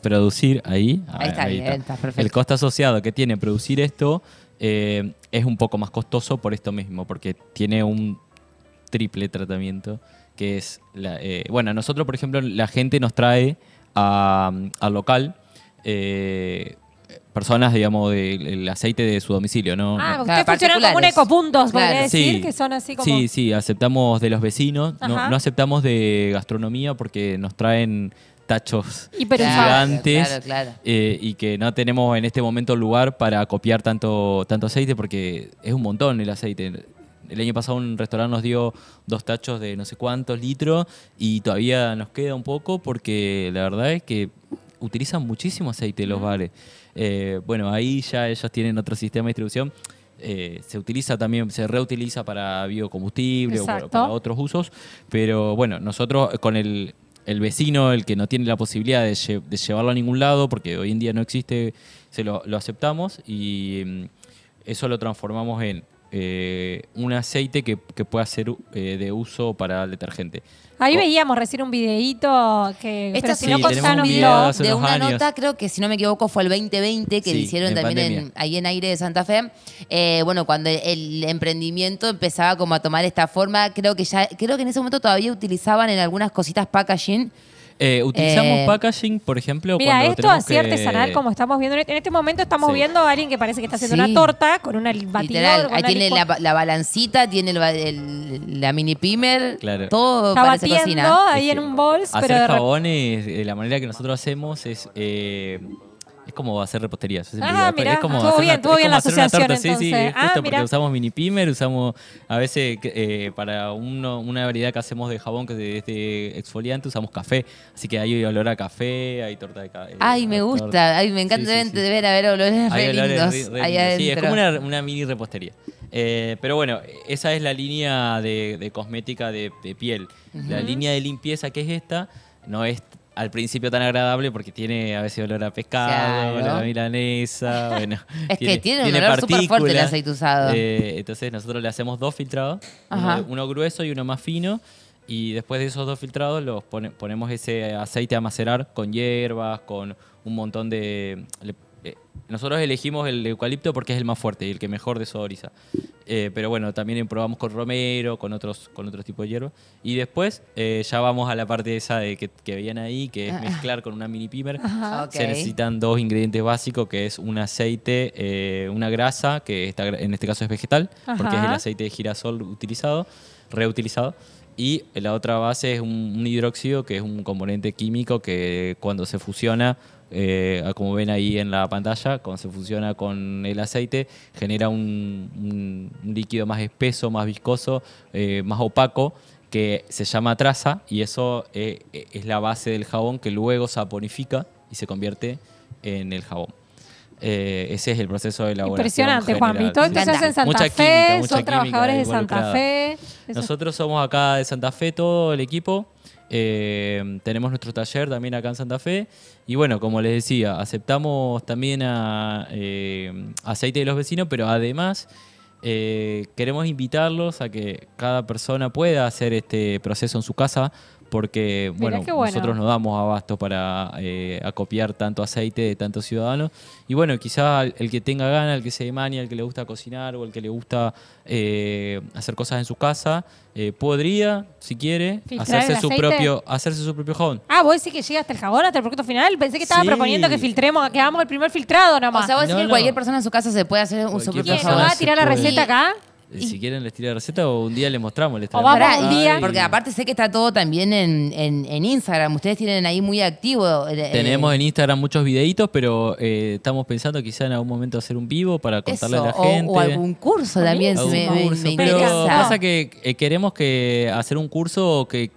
producir ahí, ah, el costo asociado que tiene producir esto eh, es un poco más costoso por esto mismo, porque tiene un triple tratamiento que es, eh, bueno, nosotros por ejemplo la gente nos trae al local local personas, digamos, del aceite de su domicilio, ¿no? Ah, ustedes funcionan como un ecopuntos, claro. decir, sí, que son así como... Sí, sí, aceptamos de los vecinos, no, aceptamos de gastronomía porque nos traen tachos gigantes eh, y que no tenemos en este momento lugar para copiar tanto, tanto aceite porque es un montón el aceite. El año pasado un restaurante nos dio dos tachos de no sé cuántos litros y todavía nos queda un poco porque la verdad es que utilizan muchísimo aceite los mm. bares. Eh, bueno, ahí ya ellos tienen otro sistema de distribución. Eh, se utiliza también, se reutiliza para biocombustible o para, otros usos, pero bueno, nosotros con el, vecino, el que no tiene la posibilidad de, llevarlo a ningún lado, porque hoy en día no existe, se lo, aceptamos y mm, eso lo transformamos en eh, un aceite que, pueda ser de uso para detergente. Ahí veíamos recién un videíto que no contaron un de una nota, creo que si no me equivoco fue el 2020 que hicieron también ahí en Aire de Santa Fe. Eh, bueno, cuando el, emprendimiento empezaba como a tomar esta forma, creo que ya creo que en ese momento todavía utilizaban en algunas cositas packaging eh, ¿Utilizamos eh, packaging, por ejemplo? Mira, esto así artesanal, como estamos viendo. En este, este momento estamos viendo a alguien que parece que está haciendo una torta con una batidora. Literal, ahí tiene la, la, balancita, tiene la mini pimer, claro. todo para parece cocina. ahí en un bols. Hacer eh, la manera que nosotros hacemos es... Eh, como hacer a Ah, repostería. es como estuvo bien, estuvo bien la asociación entonces. Sí, sí, ah, justo porque usamos mini pimer, usamos a veces eh, para una variedad que hacemos de jabón que es de este exfoliante, usamos café. Así que hay olor a café, hay torta de café. Eh, ay, me gusta, ay, me encanta ver a ver olores hay olores lindos Sí, es como una, mini repostería. Eh, pero bueno, esa es la línea de, cosmética de, piel. La línea de limpieza que es esta no es al principio tan agradable porque tiene a veces olor a pescado, olor a milanesa. Bueno, es que tiene, un olor súper fuerte el aceite usado. Eh, entonces nosotros le hacemos dos filtrados, uno, grueso y uno más fino. Y después de esos dos filtrados los ponemos ese aceite a macerar con hierbas, con un montón de... Nosotros elegimos el eucalipto porque es el más fuerte y el que mejor desodoriza. Eh, pero bueno, también probamos con romero, con otros, con otros tipos de hierbas. Y después eh, ya vamos a la parte esa de que, que veían ahí, que es ah. mezclar con una mini pimer. Se necesitan dos ingredientes básicos, que es un aceite, eh, una grasa, que está, en este caso es vegetal, porque es el aceite de girasol utilizado, reutilizado. Y la otra base es un hidróxido, que es un componente químico que cuando se fusiona eh, como ven ahí en la pantalla, cuando se funciona con el aceite, genera un, líquido más espeso, más viscoso, eh, más opaco, que se llama traza y eso eh, es la base del jabón que luego saponifica y se convierte en el jabón. Eh, ese es el proceso de elaboración. Impresionante, Juan, Muchas Todo esto en Santa mucha Fe, química, son trabajadores de Santa Fe. Nosotros somos acá de Santa Fe, todo el equipo. Eh, tenemos nuestro taller también acá en Santa Fe. Y bueno, como les decía, aceptamos también a, eh, aceite de los vecinos, pero además queremos invitarlos a que cada persona pueda hacer este proceso en su casa porque bueno, nosotros no damos abasto para eh, acopiar tanto aceite de tantos ciudadanos. Y bueno, quizá el que tenga gana, el que se manía el que le gusta cocinar o el que le gusta eh, hacer cosas en su casa, eh, podría, si quiere, hacerse su, propio, hacerse su propio jabón. Ah, vos decís que llega hasta el jabón, hasta el producto final. Pensé que estaba proponiendo que filtremos, que hagamos el primer filtrado nomás. O sea, vos decís que cualquier persona en su casa se puede hacer un su propio jabón. ¿Va a tirar la receta acá? si quieren les tiré la receta o un día les mostramos. Les Porque aparte sé que está todo también en, Instagram. Ustedes tienen ahí muy activo. Eh, eh, Tenemos en Instagram muchos videitos, pero eh, estamos pensando quizá en algún momento hacer un vivo para contarle a la gente. O, algún curso también, me, curso? me pero pasa que queremos que hacer un curso que,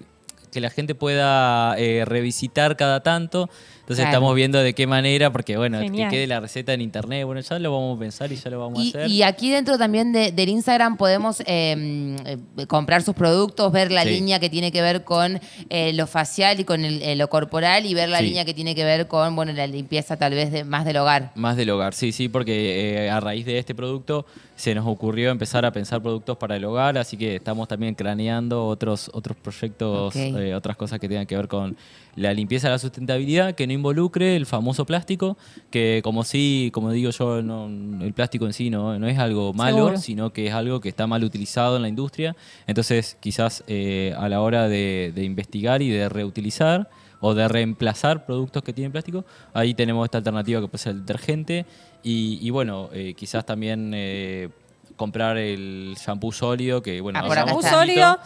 que la gente pueda revisitar cada tanto entonces estamos viendo de qué manera, porque bueno, que quede la receta en internet, bueno, ya lo vamos a pensar y ya lo vamos a hacer. Y aquí dentro también del Instagram podemos em, eh, comprar sus productos, ver la línea que tiene que ver con eh, lo facial y con eh, lo corporal y ver la línea que tiene que ver con, bueno, la limpieza tal vez de, más del hogar. Más del hogar, sí, sí, porque a raíz de este producto se nos ocurrió empezar a pensar productos para el hogar, así que estamos también craneando otros, otros proyectos, otras cosas que tengan que ver con la limpieza, la sustentabilidad, que no involucre el famoso plástico, que como sí, como digo yo, no, el plástico en sí no, no es algo malo, sino que es algo que está mal utilizado en la industria. Entonces, quizás eh, a la hora de, investigar y de reutilizar, o de reemplazar productos que tienen plástico. Ahí tenemos esta alternativa que puede ser el detergente y, bueno, eh, quizás también eh, comprar el shampoo sólido, que bueno, ah,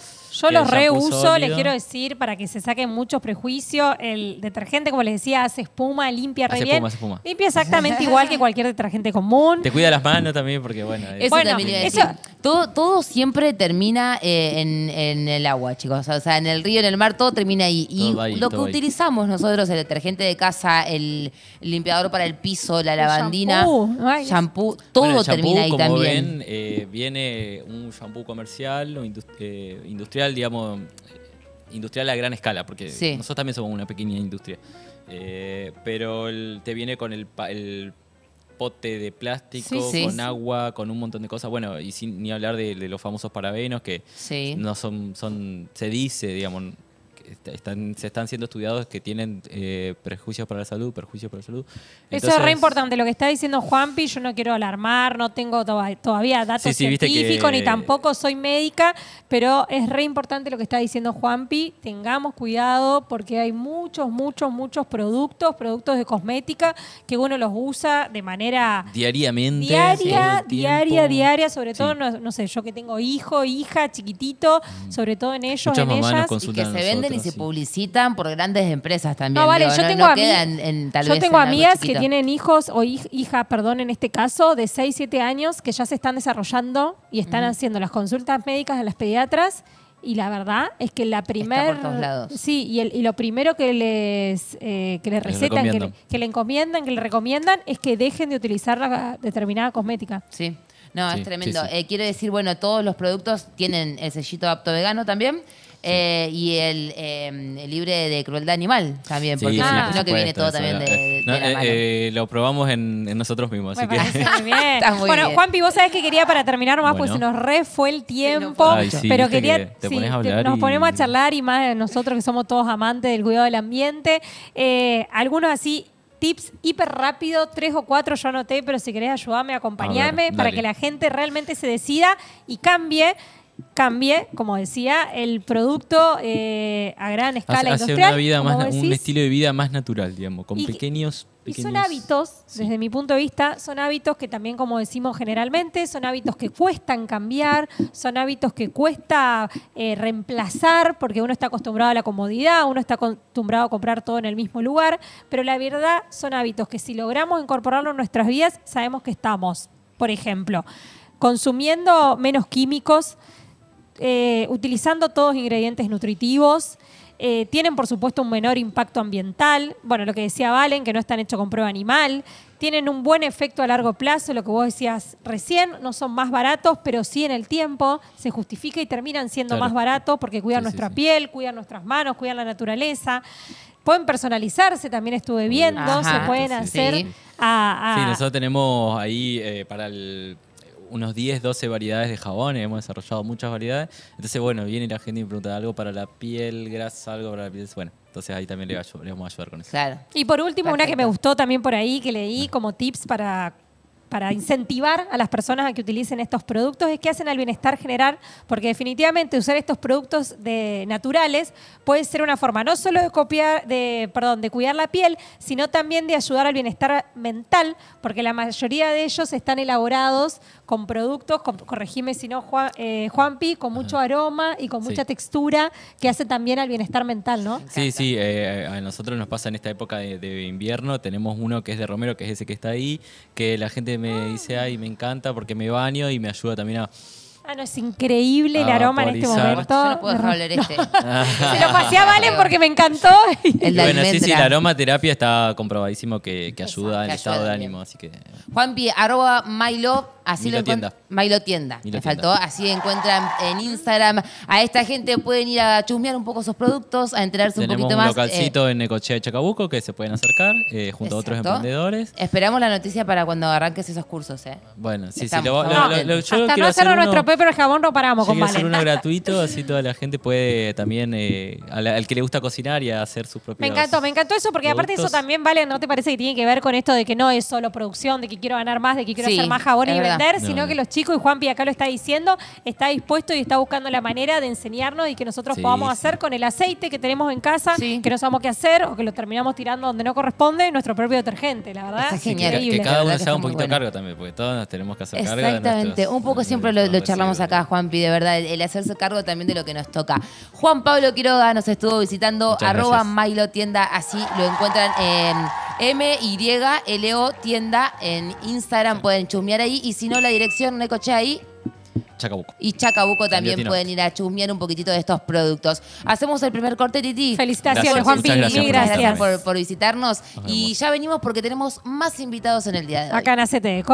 yo los reuso, les quiero decir, para que se saquen muchos prejuicios. El detergente, como les decía, hace espuma, limpia re hace Espuma, espuma. Limpia exactamente igual que cualquier detergente común. Te cuida las manos también, porque bueno. Eso bueno, eso, todo, todo siempre termina eh, en, el agua, chicos. O sea, en el río, en el mar, todo termina ahí. y lo que utilizamos nosotros, el detergente de casa, el, limpiador para el piso, la lavandina, shampoo, shampoo todo termina ahí también. Eh, viene un shampoo comercial o eh, industrial digamos, industrial a gran escala, porque nosotros también somos una pequeña industria. Eh, pero te viene con el, el pote de plástico, con agua, con un montón de cosas. Bueno, y sin ni hablar de, los famosos parabenos que no son, son, se dice, digamos, están, se están siendo estudiados que tienen eh, prejuicios para la salud, perjuicios para la salud. Eso es re importante. Lo que está diciendo Juanpi, yo no quiero alarmar, no tengo todavía datos científicos, ni tampoco soy médica, pero es re importante lo que está diciendo Juanpi. Tengamos cuidado porque hay muchos, muchos, muchos productos, productos de cosmética, que uno los usa de manera... Diariamente. Diaria, diaria, diaria, sobre todo, no, sé, yo que tengo hijo, hija, chiquitito, mm. sobre todo en ellos, en ellas. que se venden y se publicitan por grandes empresas también. No, vale, yo tengo, amigas que tienen hijos o hija, hijas, perdón, en este caso, de 6, 7 años que ya se están desarrollando y están haciendo las consultas médicas de las pediatras y la verdad es que la primera sí y, el, y, lo primero que les eh, que les recetan que, le, encomiendan que le recomiendan es que dejen de utilizar la determinada cosmética sí no, es tremendo. Eh, quiero decir, bueno, todos los productos tienen el sellito apto vegano también. Eh, y em, el, libre de crueldad animal también, porque que viene todo también de, eh, eh, lo probamos en, nosotros mismos, así que. bien. bueno, Juanpi, vos sabés que quería para terminar nomás, porque se nos refue el tiempo. pero quería. nos ponemos a charlar y más nosotros que somos todos amantes del cuidado del ambiente. algunos así. Tips hiper rápido, tres o cuatro yo anoté, pero si querés ayudarme, acompañarme para que la gente realmente se decida y cambie cambie, como decía, el producto eh, a gran escala y industrial. un estilo de vida más natural, digamos, con pequeños, Y son hábitos, desde mi punto de vista, son hábitos que también, como decimos generalmente, son hábitos que cuestan cambiar, son hábitos que cuesta eh, reemplazar, porque uno está acostumbrado a la comodidad, uno está acostumbrado a comprar todo en el mismo lugar, pero la verdad son hábitos que si logramos incorporarlos en nuestras vidas, sabemos que estamos, por ejemplo, consumiendo menos químicos, eh, utilizando todos ingredientes nutritivos. Eh, tienen, por supuesto, un menor impacto ambiental. Bueno, lo que decía Valen, que no están hechos con prueba animal. Tienen un buen efecto a largo plazo, lo que vos decías recién. No son más baratos, pero sí en el tiempo se justifica y terminan siendo más baratos porque cuidan nuestra piel, cuidan nuestras manos, cuidan la naturaleza. Pueden personalizarse, también estuve viendo, se pueden hacer. A, Sí, nosotros tenemos ahí eh, para el unos 10, 12 variedades de jabones, hemos desarrollado muchas variedades. Entonces, bueno, viene la gente y me pregunta algo para la piel, grasa, algo para la piel. Bueno, entonces ahí también le, vamos a ayudar con eso. Claro. Y por último, una que me gustó también por ahí, que leí como tips para para incentivar a las personas a que utilicen estos productos es que hacen al bienestar general, porque definitivamente usar estos productos de naturales puede ser una forma no solo de copiar, de, perdón, de cuidar la piel, sino también de ayudar al bienestar mental, porque la mayoría de ellos están elaborados con productos, con, corregime si no, Juan, eh, Juanpi, con mucho aroma y con mucha textura que hace también al bienestar mental, ¿no? Sí, sí, eh, a nosotros nos pasa en esta época de, de, invierno, tenemos uno que es de Romero, que es ese que está ahí, que la gente me ah. dice, ay, me encanta porque me baño y me ayuda también a Ah, no, es increíble el ah, aroma en este momento. Yo no puedo dejar este. Ah. Se lo pasé a Valen porque me encantó. El bueno, sí, sí, la aromaterapia está comprobadísimo que, ayuda al estado de ánimo, así que Juanpi, arroba Milo, así lo Tienda. Milo Tienda. me faltó. Así encuentran en Instagram a esta gente. Pueden ir a chusmear un poco sus productos, a enterarse un poquito un más. un localcito eh, en Necochea de Chacabuco que se pueden acercar eh, junto a otros emprendedores. Esperamos la noticia para cuando arranques esos cursos, eh. Bueno, sí, sí, lo- pero el jabón no paramos con Valen. uno gratuito, así toda la gente puede también, eh, al, que le gusta cocinar y hacer sus propios Me encantó, me encantó eso, porque aparte eso también, vale ¿no te parece que tiene que ver con esto de que no es solo producción, de que quiero ganar más, de que quiero hacer más jabón y vender, sino que los chicos, y Juanpi acá lo está diciendo, está dispuesto y está buscando la manera de enseñarnos y que nosotros podamos hacer con el aceite que tenemos en casa, que no sabemos qué hacer o que lo terminamos tirando donde no corresponde, nuestro propio detergente, la verdad. Que, cada uno se haga un poquito cargo también, porque todos nos tenemos que hacer cargo. Exactamente, un poco siempre lo charlamos Estamos acá, Juanpi, de verdad, el, hacerse cargo también de lo que nos toca. Juan Pablo Quiroga nos estuvo visitando, arroba Tienda, así lo encuentran en M-Y-L-O Tienda en Instagram, pueden chusmear ahí, y si no, la dirección Necoche ahí. Chacabuco. Y Chacabuco también pueden ir a chusmear un poquitito de estos productos. Hacemos el primer corte, Titi. Felicitaciones, Juan Gracias, por, visitarnos. Y ya venimos porque tenemos más invitados en el día de hoy. Acá en ACT,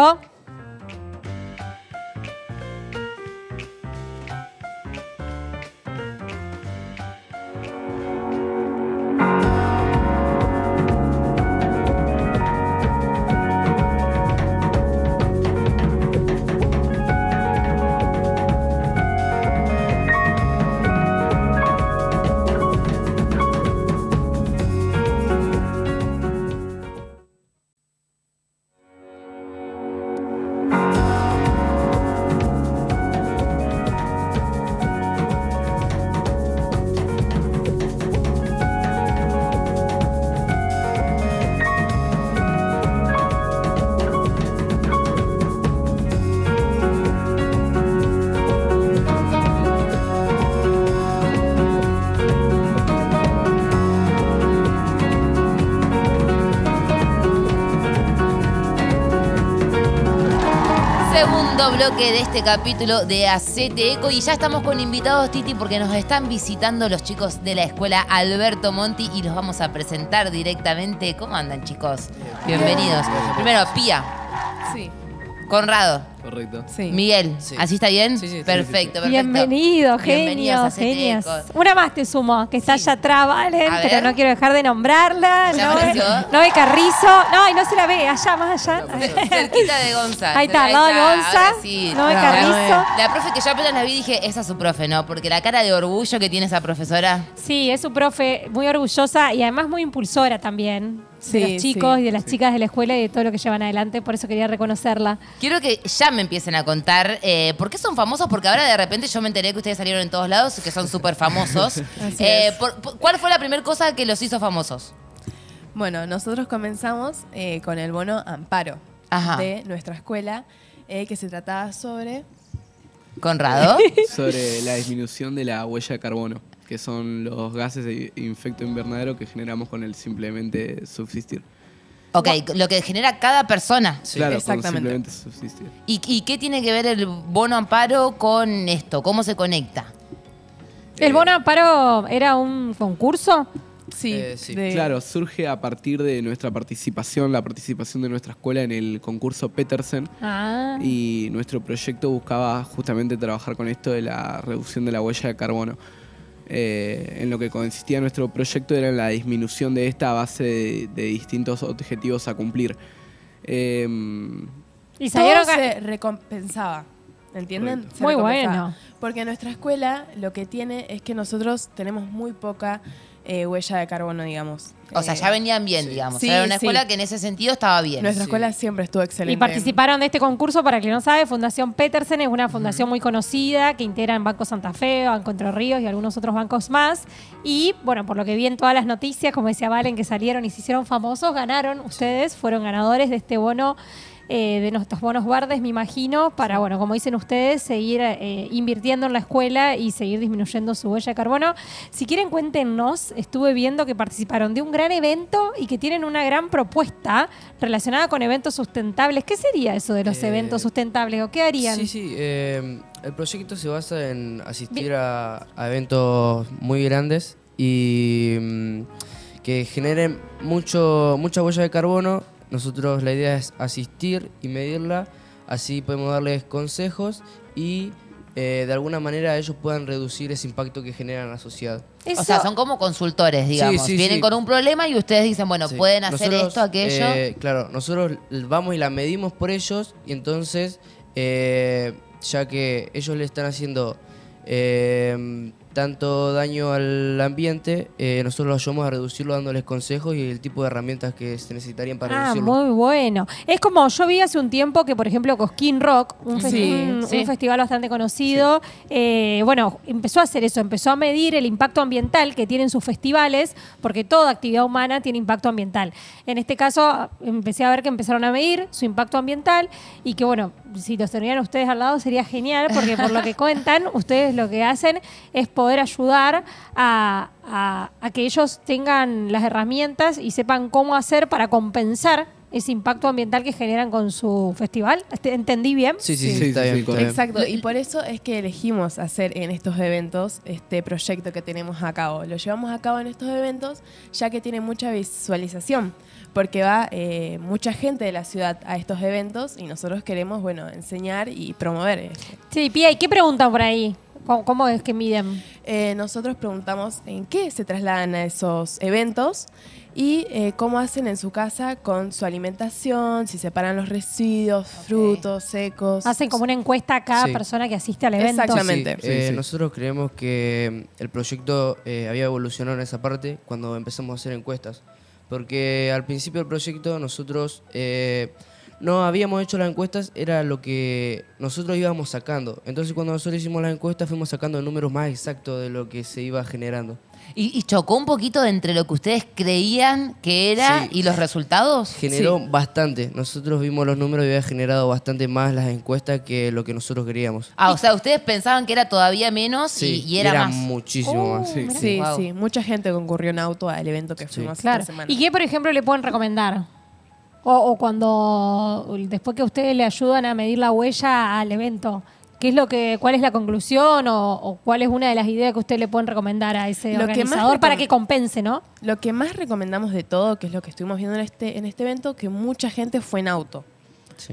que de este capítulo de Acete Eco. Y ya estamos con invitados, Titi, porque nos están visitando los chicos de la escuela Alberto Monti y los vamos a presentar directamente. ¿Cómo andan, chicos? Bienvenidos. Primero, Pía. Sí. Conrado. Miguel, ¿así está bien? perfecto, Bienvenido, genio, Una más te sumo, que está allá atrás, Valen, pero no quiero dejar de nombrarla. No Carrizo. No, y no se la ve, allá, más allá. Cerquita de Gonza. Ahí está, no, Gonza, ah, no Carrizo. La profe que yo apenas la vi dije, esa es su profe, ¿no? Porque la cara de orgullo que tiene esa profesora. Sí, es su profe, muy orgullosa y además muy impulsora también de los chicos y de las chicas de la escuela y de todo lo que llevan adelante, por eso quería reconocerla. Quiero que ya me empiecen a contar eh, por qué son famosos, porque ahora de repente yo me enteré que ustedes salieron en todos lados y que son súper famosos. Eh, ¿Cuál fue la primera cosa que los hizo famosos? Bueno, nosotros comenzamos eh, con el bono Amparo de nuestra escuela, que se trataba sobre... ¿Conrado? sobre la disminución de la huella de carbono que son los gases de infecto invernadero que generamos con el simplemente subsistir. Ok, lo que genera cada persona. claro, simplemente subsistir. ¿Y, qué tiene que ver el bono amparo con esto? ¿Cómo se conecta? ¿El eh, bono amparo era un concurso? Sí, eh, claro, surge a partir de nuestra participación, la participación de nuestra escuela en el concurso Petersen. Ah. Y nuestro proyecto buscaba justamente trabajar con esto de la reducción de la huella de carbono. Eh, en lo que consistía nuestro proyecto era la disminución de esta base de, distintos objetivos a cumplir. Eh, y todo se recompensaba. ¿Entienden? Muy bueno. Porque nuestra escuela lo que tiene es que nosotros tenemos muy poca eh, huella de carbono, digamos. O sea, ya eh, venían bien, digamos. era una escuela que en ese sentido estaba bien. Nuestra escuela siempre estuvo excelente. Y participaron de este concurso, para quien no sabe, Fundación Petersen es una fundación muy conocida que integra en Banco Santa Fe, Banco Entre Ríos y algunos otros bancos más. Y bueno, por lo que vi en todas las noticias, como decía Valen, que salieron y se hicieron famosos, ganaron ustedes, fueron ganadores de este bono eh, de nuestros bonos verdes, me imagino, para, bueno, como dicen ustedes, seguir eh, invirtiendo en la escuela y seguir disminuyendo su huella de carbono. Si quieren, cuéntenos, estuve viendo que participaron de un gran evento y que tienen una gran propuesta relacionada con eventos sustentables. ¿Qué sería eso de los eh, eventos sustentables o qué harían? Sí, sí, el proyecto se basa en asistir a, a eventos muy grandes y mm, que generen mucho, mucha huella de carbono nosotros la idea es asistir y medirla, así podemos darles consejos y eh, de alguna manera ellos puedan reducir ese impacto que generan en la sociedad. O sea, son como consultores, digamos. Vienen con un problema y ustedes dicen, bueno, pueden hacer esto, aquello. Eh, claro, nosotros vamos y la medimos por ellos y entonces, eh, ya que ellos le están haciendo tanto daño al ambiente, eh, nosotros lo ayudamos a reducirlo dándoles consejos y el tipo de herramientas que se necesitarían para ah, Muy bueno. Es como yo vi hace un tiempo que, por ejemplo, Cosquín Rock, un, festival bastante conocido, eh, bueno, empezó a hacer eso, empezó a medir el impacto ambiental que tienen sus festivales, porque toda actividad humana tiene impacto ambiental. En este caso, empecé a ver que empezaron a medir su impacto ambiental y que, bueno, si los tenían ustedes al lado sería genial, porque por lo que cuentan, ustedes lo que hacen es poder ayudar a, que ellos tengan las herramientas y sepan cómo hacer para compensar ese impacto ambiental que generan con su festival. ¿Entendí bien? Sí, sí, sí, está bien. Exacto, y por eso es que elegimos hacer en estos eventos este proyecto que tenemos a cabo. Lo llevamos a cabo en estos eventos ya que tiene mucha visualización porque va eh, mucha gente de la ciudad a estos eventos y nosotros queremos, bueno, enseñar y promover. Sí, Pia, ¿y qué pregunta por ahí? ¿Cómo, es que miden? Eh, nosotros preguntamos en qué se trasladan a esos eventos y eh, cómo hacen en su casa con su alimentación, si separan los residuos, frutos secos. Hacen como una encuesta a cada persona que asiste al evento. Exactamente. nosotros creemos que el proyecto había evolucionado en esa parte cuando empezamos a hacer encuestas. Porque al principio del proyecto nosotros eh, no habíamos hecho las encuestas, era lo que nosotros íbamos sacando. Entonces cuando nosotros hicimos las encuestas fuimos sacando números más exactos de lo que se iba generando. Y, chocó un poquito entre lo que ustedes creían que era y los resultados. Generó bastante. Nosotros vimos los números y había generado bastante más las encuestas que lo que nosotros queríamos. Ah, o sea, ustedes pensaban que era todavía menos y, y, era, era más. muchísimo oh, más. Sí, sí, Mucha gente concurrió en auto al evento que fuimos esta claro. ¿Y qué, por ejemplo, le pueden recomendar? O, o cuando, después que ustedes le ayudan a medir la huella al evento, es lo que, ¿Cuál es la conclusión o, cuál es una de las ideas que ustedes le pueden recomendar a ese organizador para que compense, no? Lo que más recomendamos de todo, que es lo que estuvimos viendo en este, en este evento, que mucha gente fue en auto.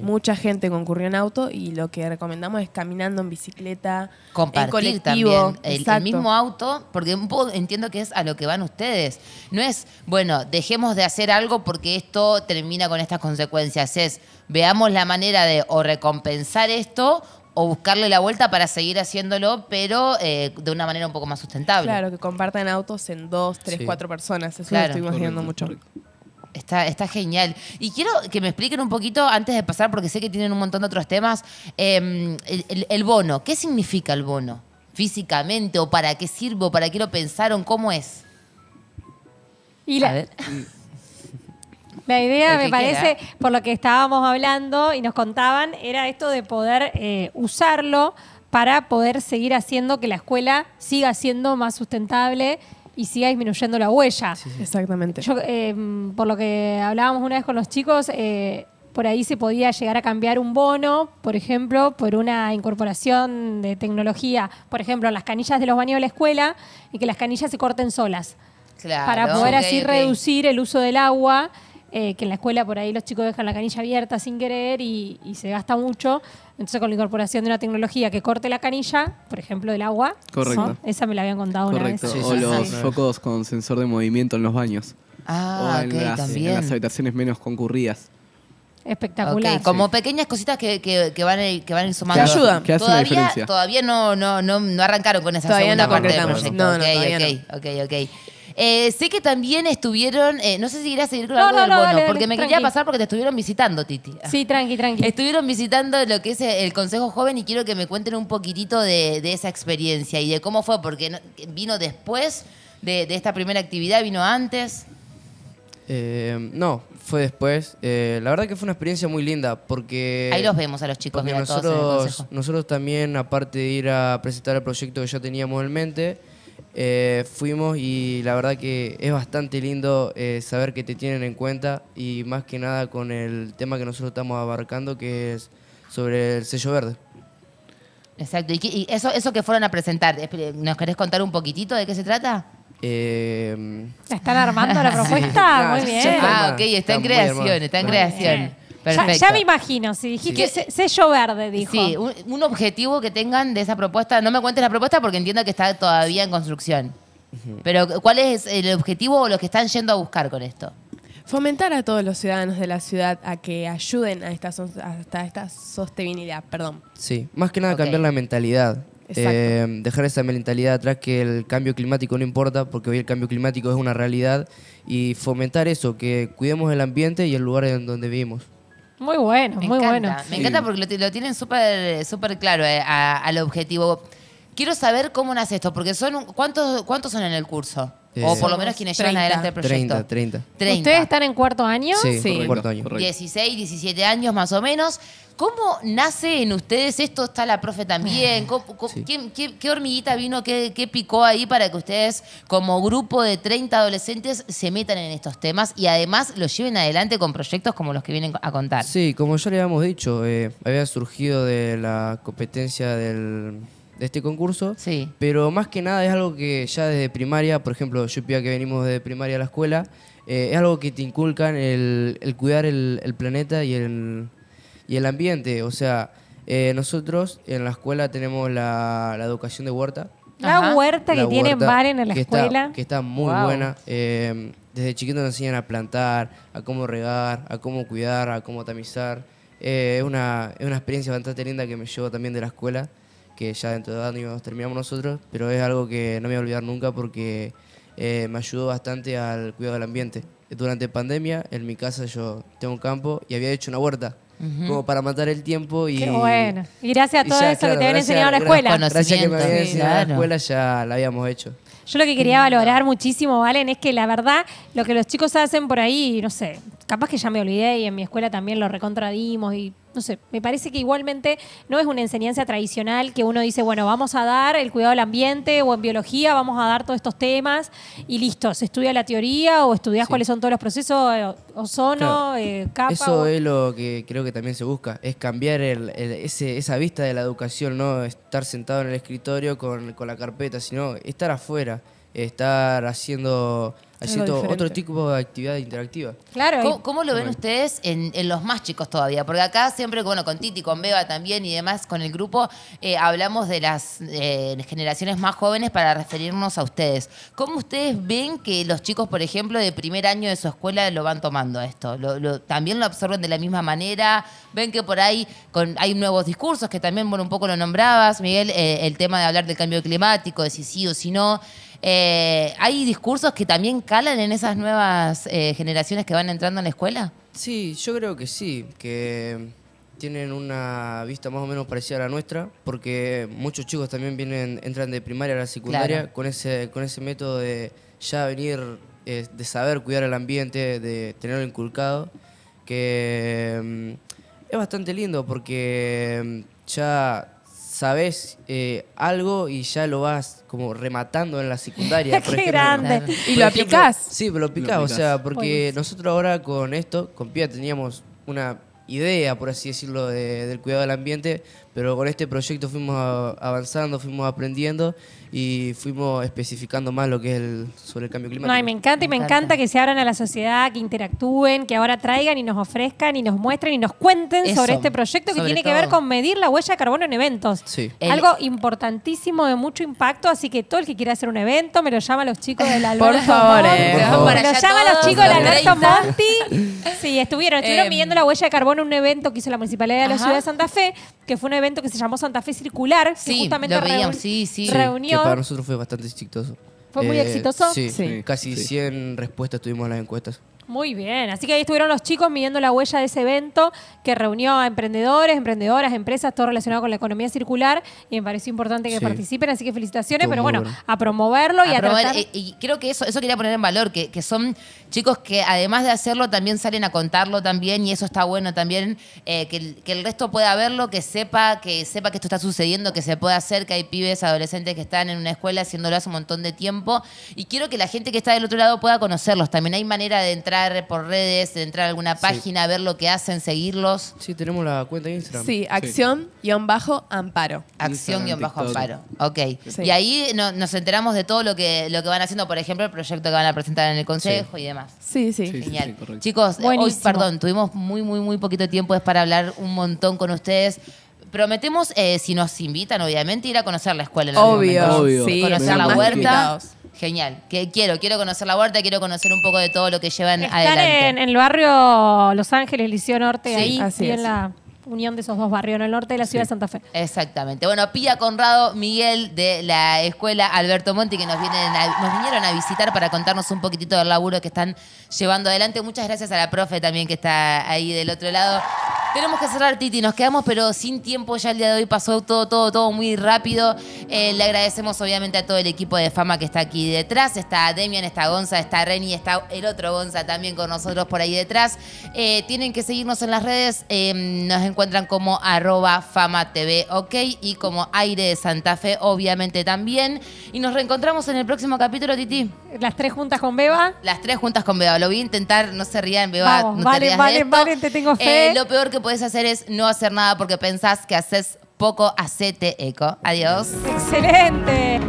Mucha gente concurrió en auto y lo que recomendamos es caminando en bicicleta, Compartir en También el, mismo auto, porque entiendo que es a lo que van ustedes. No es, bueno, dejemos de hacer algo porque esto termina con estas consecuencias. Es, veamos la manera de o recompensar esto o buscarle la vuelta para seguir haciéndolo, pero eh, de una manera un poco más sustentable. Claro, que compartan autos en dos, tres, cuatro personas. Eso lo estuvimos viendo mucho. Está, está genial. Y quiero que me expliquen un poquito, antes de pasar, porque sé que tienen un montón de otros temas, em, el, bono. ¿Qué significa el bono? Físicamente, o para qué sirvo, para qué lo pensaron, cómo es. Y A la idea, me parece, por lo que estábamos hablando y nos contaban, era esto de poder eh, usarlo para poder seguir haciendo que la escuela siga siendo más sustentable y siga disminuyendo la huella. Exactamente. Yo, eh, por lo que hablábamos una vez con los chicos, eh, por ahí se podía llegar a cambiar un bono, por ejemplo, por una incorporación de tecnología, por ejemplo, las canillas de los baños de la escuela y que las canillas se corten solas. Claro, para poder así reducir el uso del agua eh, que en la escuela por ahí los chicos dejan la canilla abierta sin querer y, se gasta mucho. Entonces, con la incorporación de una tecnología que corte la canilla, por ejemplo, del agua, Correcto. esa me la habían contado una vez. o los focos con sensor de movimiento en los baños. Ah, o en, las, en las habitaciones menos concurridas. Espectacular. como pequeñas cositas que, van que van eh, sumando. Que ayudan. todavía, todavía no, no, no, arrancaron con esa todavía segunda parte No, no, ok, ok, ok. Eh, sé que también estuvieron, eh, no sé si irás a seguir con la algo bono, porque me quería pasar porque te estuvieron visitando, Titi. Sí, tranqui, tranqui. Estuvieron visitando lo que es el Consejo Joven y quiero que me cuenten un poquitito de, de esa experiencia y de cómo fue, porque vino después de, esta primera actividad, vino antes. Eh, no, fue después. la verdad que fue una experiencia muy linda porque... Ahí los vemos a los chicos, nosotros también, aparte de ir a presentar el proyecto que ya teníamos en mente, eh, fuimos y la verdad que es bastante lindo eh, saber que te tienen en cuenta y más que nada con el tema que nosotros estamos abarcando que es sobre el sello verde. Exacto, y, eso, eso que fueron a presentar, eh, ¿nos querés contar un poquitito de qué se trata? Eh... ¿Están armando la propuesta? Ah, muy bien. Ah, ok, está en creación, está en creación. Ya, me imagino, si dijiste sello verde, dijo. Sí, un, objetivo que tengan de esa propuesta. No me cuentes la propuesta porque entiendo que está todavía en construcción. Pero, ¿cuál es el objetivo o lo que están yendo a buscar con esto? Fomentar a todos los ciudadanos de la ciudad a que ayuden a esta, a esta sostenibilidad, perdón. Sí, más que nada cambiar la mentalidad. Eh, dejar esa mentalidad atrás que el cambio climático no importa, porque hoy el cambio climático es una realidad, y fomentar eso, que cuidemos el ambiente y el lugar en donde vivimos. Muy bueno, muy bueno. Me encanta porque lo, tienen súper super claro eh, al objetivo. Quiero saber cómo nace esto, porque son ¿cuántos, cuántos son en el curso? Eh, o por lo menos quienes llevan adelante el proyecto. 30, 30. ¿Ustedes están en cuarto año? Sí, cuarto año. 16, 17 años más o menos. ¿Cómo nace en ustedes esto? Está la profe también. Ah, ¿qué, hormiguita vino? Qué, picó ahí para que ustedes, como grupo de 30 adolescentes, se metan en estos temas y además los lleven adelante con proyectos como los que vienen a contar? Sí, como ya le habíamos dicho, eh, había surgido de la competencia del de este concurso. Sí. Pero más que nada es algo que ya desde primaria, por ejemplo, yo pía que venimos desde primaria a la escuela, eh, es algo que te inculcan el, cuidar el, planeta y el, y el ambiente. O sea, eh, nosotros en la escuela tenemos la, educación de huerta. La huerta que tiene en la que escuela. Está, que está muy buena. Eh, desde chiquito nos enseñan a plantar, a cómo regar, a cómo cuidar, a cómo tamizar. es, una, es una experiencia bastante linda que me llevo también de la escuela que ya dentro de años terminamos nosotros, pero es algo que no me voy a olvidar nunca porque eh, me ayudó bastante al cuidado del ambiente. Durante la pandemia, en mi casa yo tengo un campo y había hecho una huerta. Como para matar el tiempo y. Qué bueno. Y gracias a todo eso que te habían enseñado en la escuela. Gracias que me habían enseñado la escuela ya la habíamos hecho. Yo lo que quería valorar muchísimo, Valen, es que la verdad, lo que los chicos hacen por ahí, no sé, capaz que ya me olvidé y en mi escuela también lo recontradimos y no sé, me parece que igualmente no es una enseñanza tradicional que uno dice, bueno, vamos a dar el cuidado del ambiente o en biología vamos a dar todos estos temas y listo, se estudia la teoría o estudias cuáles son todos los procesos, eh, ozono, eh, capa. Eso es lo que creo que también se busca, es cambiar esa vista de la educación, no estar sentado en el escritorio con, con la carpeta, sino estar afuera, estar haciendo hay otro tipo de actividad interactiva. Claro. ¿Cómo, lo ven ustedes en, los más chicos todavía? Porque acá siempre, bueno, con Titi, con Beba también y demás, con el grupo, eh, hablamos de las eh, generaciones más jóvenes para referirnos a ustedes. ¿Cómo ustedes ven que los chicos, por ejemplo, de primer año de su escuela lo van tomando esto? ¿Lo, lo, también lo absorben de la misma manera? ¿Ven que por ahí con, hay nuevos discursos que también, bueno, un poco lo nombrabas, Miguel, eh, el tema de hablar del cambio climático, de si sí o si no? Eh, ¿Hay discursos que también calan en esas nuevas eh, generaciones que van entrando en la escuela? Sí, yo creo que sí, que tienen una vista más o menos parecida a la nuestra, porque muchos chicos también vienen, entran de primaria a la secundaria con ese, con ese método de ya venir, eh, de saber cuidar el ambiente, de tenerlo inculcado, que mm, es bastante lindo porque mm, ya sabes eh, algo y ya lo vas como rematando en la secundaria. por ¡Qué grande! ¿Y lo aplicás? Sí, pero lo picás, o sea, porque nosotros ahora con esto, con Pia teníamos una idea, por así decirlo, del cuidado del ambiente, pero con este proyecto fuimos avanzando, fuimos aprendiendo y fuimos especificando más lo que es sobre el cambio climático. No, y me encanta y me, encanta. que se abran a la sociedad, que interactúen, que ahora traigan y nos ofrezcan y nos muestren y nos cuenten sobre este proyecto que tiene que ver con medir la huella de carbono en eventos. Sí. Algo importantísimo de mucho impacto, así que todo el que quiera hacer un evento me lo llama a los chicos de la Por favor, eh, por favor. Me lo llama a los chicos de la. Alberto Monti. Sí, estuvieron, estuvieron eh, midiendo la huella de carbono en un evento que hizo la Municipalidad de la Ciudad de Santa Fe, que fue un evento que se llamó Santa Fe Circular, que justamente sí, sí. reunió. Que para nosotros fue bastante exitoso. ¿Fue muy eh, exitoso? Sí, casi 100 respuestas tuvimos en las encuestas. Muy bien, así que ahí estuvieron los chicos midiendo la huella de ese evento que reunió a emprendedores, emprendedoras, empresas, todo relacionado con la economía circular y me pareció importante que participen, así que felicitaciones, pero bueno, a promoverlo y a tratar... Eh, y creo que eso, eso quería poner en valor, que, son chicos que además de hacerlo también salen a contarlo también y eso está bueno también, eh, que, el, que, el, resto pueda verlo, que sepa, que sepa que esto está sucediendo, que se puede hacer, que hay pibes, adolescentes que están en una escuela haciéndolo hace un montón de tiempo y quiero que la gente que está del otro lado pueda conocerlos, también hay manera de entrar por redes, entrar a alguna página, ver lo que hacen, seguirlos. Sí, tenemos la cuenta de Instagram. Sí, acción-amparo. Acción-amparo. Ok. Y ahí nos enteramos de todo lo que, lo que van haciendo, por ejemplo, el proyecto que van a presentar en el consejo y demás. Sí, sí. Genial. Chicos, hoy, perdón, tuvimos muy, muy, muy poquito tiempo es para hablar un montón con ustedes. Prometemos, eh, si nos invitan, obviamente, ir a conocer la escuela en Obvio. Obvio. Sí, Conocer la huerta. Genial. Que quiero, quiero conocer la huerta, quiero conocer un poco de todo lo que llevan adelante. Están en el barrio Los Ángeles, Liceo Norte, sí, ahí, así es unión de esos dos barrios en el norte de la ciudad de Santa Fe. Exactamente. Bueno, Pía Conrado, Miguel de la escuela Alberto Monti, que nos, vinieron a visitar para contarnos un poquitito del laburo que están llevando adelante. Muchas gracias a la profe también que está ahí del otro lado. Tenemos que cerrar, Titi, nos quedamos pero sin tiempo ya el día de hoy pasó todo, todo, todo muy rápido. Eh, le agradecemos obviamente a todo el equipo de Fama que está aquí detrás. Está Demian, está Gonza, está Reni, está el otro Gonza también con nosotros por ahí detrás. Eh, tienen que seguirnos en las redes, eh, nos encuentran como arroba fama TV, ok, y como aire de Santa Fe, obviamente también. Y nos reencontramos en el próximo capítulo, Titi. Las tres juntas con Beba. Las tres juntas con Beba. Lo voy a intentar, no se rían, Beba. vale, te vale, vale, te tengo eh, fe. lo peor que puedes hacer es no hacer nada porque pensás que haces poco, aceite eco. Adiós. Excelente.